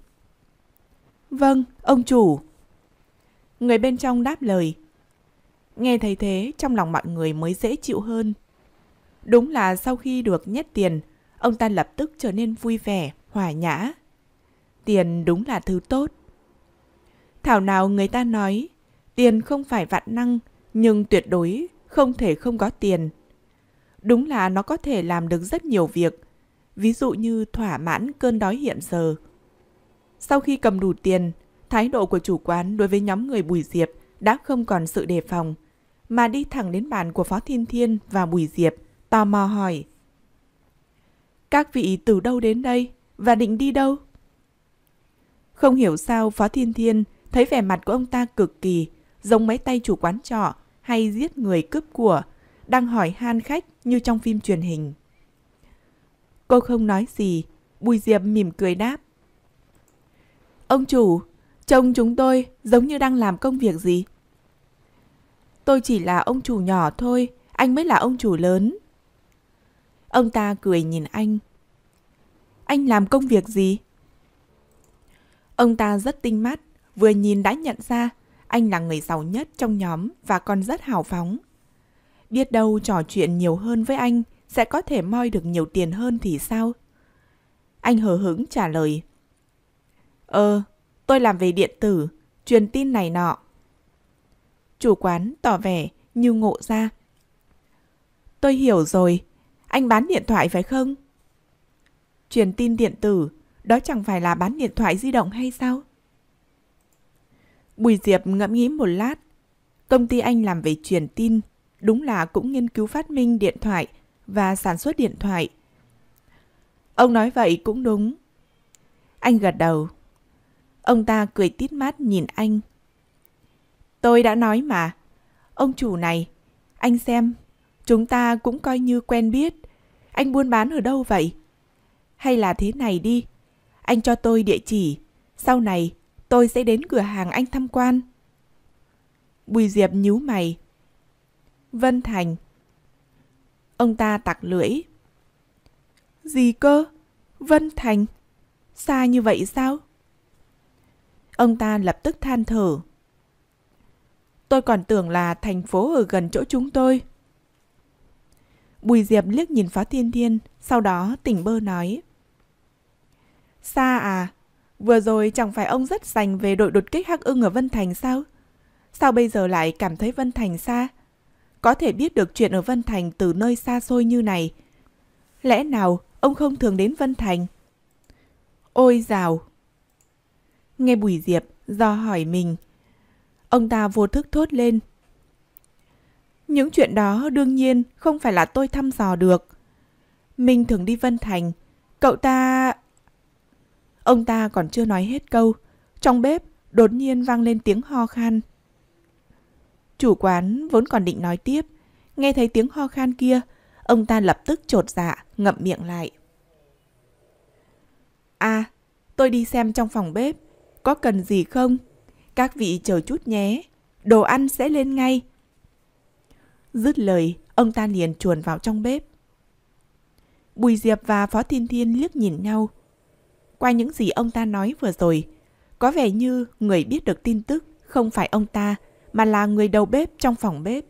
Vâng, ông chủ. Người bên trong đáp lời. Nghe thấy thế, trong lòng mọi người mới dễ chịu hơn. Đúng là sau khi được nhét tiền, ông ta lập tức trở nên vui vẻ, hòa nhã. Tiền đúng là thứ tốt. Thảo nào người ta nói, tiền không phải vạn năng, nhưng tuyệt đối không thể không có tiền. Đúng là nó có thể làm được rất nhiều việc, ví dụ như thỏa mãn cơn đói hiện giờ. Sau khi cầm đủ tiền, thái độ của chủ quán đối với nhóm người Bùi Diệp đã không còn sự đề phòng, mà đi thẳng đến bàn của Phó Thiên Thiên và Bùi Diệp, tò mò hỏi. Các vị từ đâu đến đây và định đi đâu? Không hiểu sao Phó Thiên Thiên thấy vẻ mặt của ông ta cực kỳ giống mấy tay chủ quán trọ hay giết người cướp của, đang hỏi han khách như trong phim truyền hình. Cô không nói gì, Bùi Diệp mỉm cười đáp. Ông chủ, chồng chúng tôi giống như đang làm công việc gì? Tôi chỉ là ông chủ nhỏ thôi, anh mới là ông chủ lớn. Ông ta cười nhìn anh. Anh làm công việc gì? Ông ta rất tinh mắt, vừa nhìn đã nhận ra anh là người giàu nhất trong nhóm và còn rất hào phóng. Biết đâu trò chuyện nhiều hơn với anh sẽ có thể moi được nhiều tiền hơn thì sao? Anh hờ hững trả lời. Ờ, tôi làm về điện tử, truyền tin này nọ. Chủ quán tỏ vẻ như ngộ ra. Tôi hiểu rồi, anh bán điện thoại phải không? Truyền tin điện tử, đó chẳng phải là bán điện thoại di động hay sao? Bùi Diệp ngẫm nghĩ một lát. Công ty anh làm về truyền tin, đúng là cũng nghiên cứu phát minh điện thoại và sản xuất điện thoại. Ông nói vậy cũng đúng. Anh gật đầu. Ông ta cười tít mắt nhìn anh. Tôi đã nói mà. Ông chủ này, anh xem, chúng ta cũng coi như quen biết. Anh buôn bán ở đâu vậy? Hay là thế này đi, anh cho tôi địa chỉ, sau này tôi sẽ đến cửa hàng anh tham quan. Bùi Diệp nhíu mày. Vân Thành. Ông ta tặc lưỡi. Gì cơ? Vân Thành? Xa như vậy sao? Ông ta lập tức than thở. Tôi còn tưởng là thành phố ở gần chỗ chúng tôi. Bùi Diệp liếc nhìn Phó Thiên Thiên, sau đó tỉnh bơ nói. Xa à? Vừa rồi chẳng phải ông rất dành về đội đột kích Hắc ưng ở Vân Thành sao? Sao bây giờ lại cảm thấy Vân Thành xa? Có thể biết được chuyện ở Vân Thành từ nơi xa xôi như này. Lẽ nào ông không thường đến Vân Thành? Ôi dào! Nghe Bùi Diệp do hỏi mình. Ông ta vô thức thốt lên. Những chuyện đó đương nhiên không phải là tôi thăm dò được. Mình thường đi Vân Thành. Cậu ta Ông ta còn chưa nói hết câu. Trong bếp, đột nhiên vang lên tiếng ho khan. Chủ quán vốn còn định nói tiếp. Nghe thấy tiếng ho khan kia, ông ta lập tức trột dạ, ngậm miệng lại. À, tôi đi xem trong phòng bếp, có cần gì không? Các vị chờ chút nhé, đồ ăn sẽ lên ngay. Dứt lời, ông ta liền chuồn vào trong bếp. Bùi Diệp và Phó Thiên Thiên liếc nhìn nhau, qua những gì ông ta nói vừa rồi. Có vẻ như người biết được tin tức không phải ông ta, mà là người đầu bếp trong phòng bếp.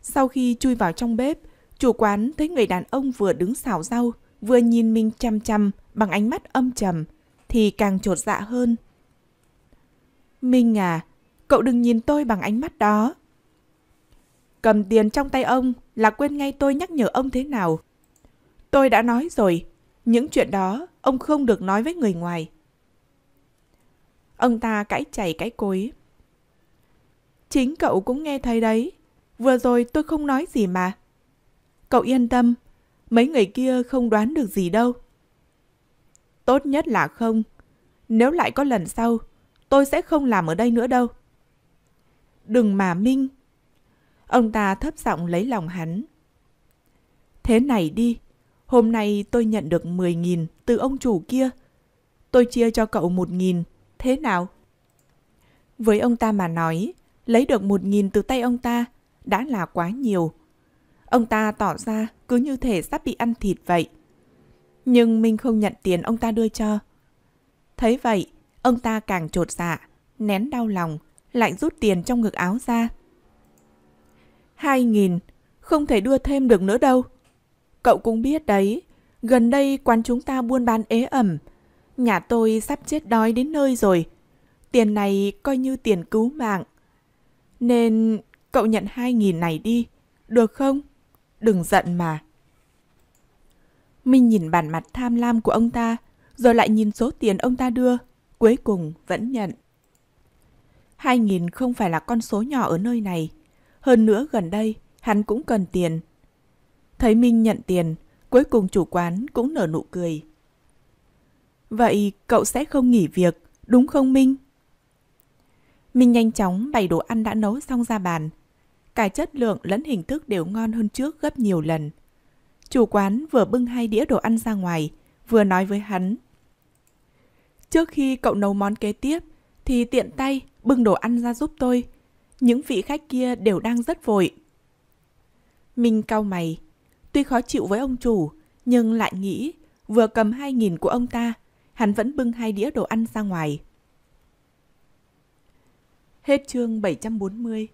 Sau khi chui vào trong bếp, chủ quán thấy người đàn ông vừa đứng xào rau, vừa nhìn mình chăm chăm bằng ánh mắt âm trầm, thì càng trột dạ hơn. Minh à, cậu đừng nhìn tôi bằng ánh mắt đó. Cầm tiền trong tay ông là quên ngay tôi nhắc nhở ông thế nào. Tôi đã nói rồi, những chuyện đó ông không được nói với người ngoài. Ông ta cãi chảy cãi cối. Chính cậu cũng nghe thấy đấy. Vừa rồi tôi không nói gì mà. Cậu yên tâm, mấy người kia không đoán được gì đâu. Tốt nhất là không. Nếu lại có lần sau, tôi sẽ không làm ở đây nữa đâu. Đừng mà Minh. Ông ta thấp giọng lấy lòng hắn. Thế này đi, Hôm nay tôi nhận được 10.000 từ ông chủ kia. Tôi chia cho cậu 1.000, thế nào? Với ông ta mà nói, lấy được 1.000 từ tay ông ta đã là quá nhiều. Ông ta tỏ ra cứ như thể sắp bị ăn thịt vậy. Nhưng mình không nhận tiền ông ta đưa cho. Thấy vậy, ông ta càng trột dạ, nén đau lòng, lại rút tiền trong ngực áo ra. Hai nghìn, không thể đưa thêm được nữa đâu. Cậu cũng biết đấy, gần đây quán chúng ta buôn bán ế ẩm. Nhà tôi sắp chết đói đến nơi rồi. Tiền này coi như tiền cứu mạng. Nên cậu nhận hai nghìn này đi, được không? Đừng giận mà. Minh nhìn bản mặt tham lam của ông ta, rồi lại nhìn số tiền ông ta đưa, cuối cùng vẫn nhận. Hai nghìn không phải là con số nhỏ ở nơi này. Hơn nữa gần đây, hắn cũng cần tiền. Thấy Minh nhận tiền, cuối cùng chủ quán cũng nở nụ cười. Vậy cậu sẽ không nghỉ việc, đúng không Minh? Minh nhanh chóng bày đồ ăn đã nấu xong ra bàn. Cả chất lượng lẫn hình thức đều ngon hơn trước gấp nhiều lần. Chủ quán vừa bưng hai đĩa đồ ăn ra ngoài, vừa nói với hắn. Trước khi cậu nấu món kế tiếp, thì tiện tay bưng đồ ăn ra giúp tôi. Những vị khách kia đều đang rất vội. Minh cau mày, Tuy khó chịu với ông chủ, nhưng lại nghĩ vừa cầm hai nghìn của ông ta, hắn vẫn bưng hai đĩa đồ ăn ra ngoài. Hết chương 740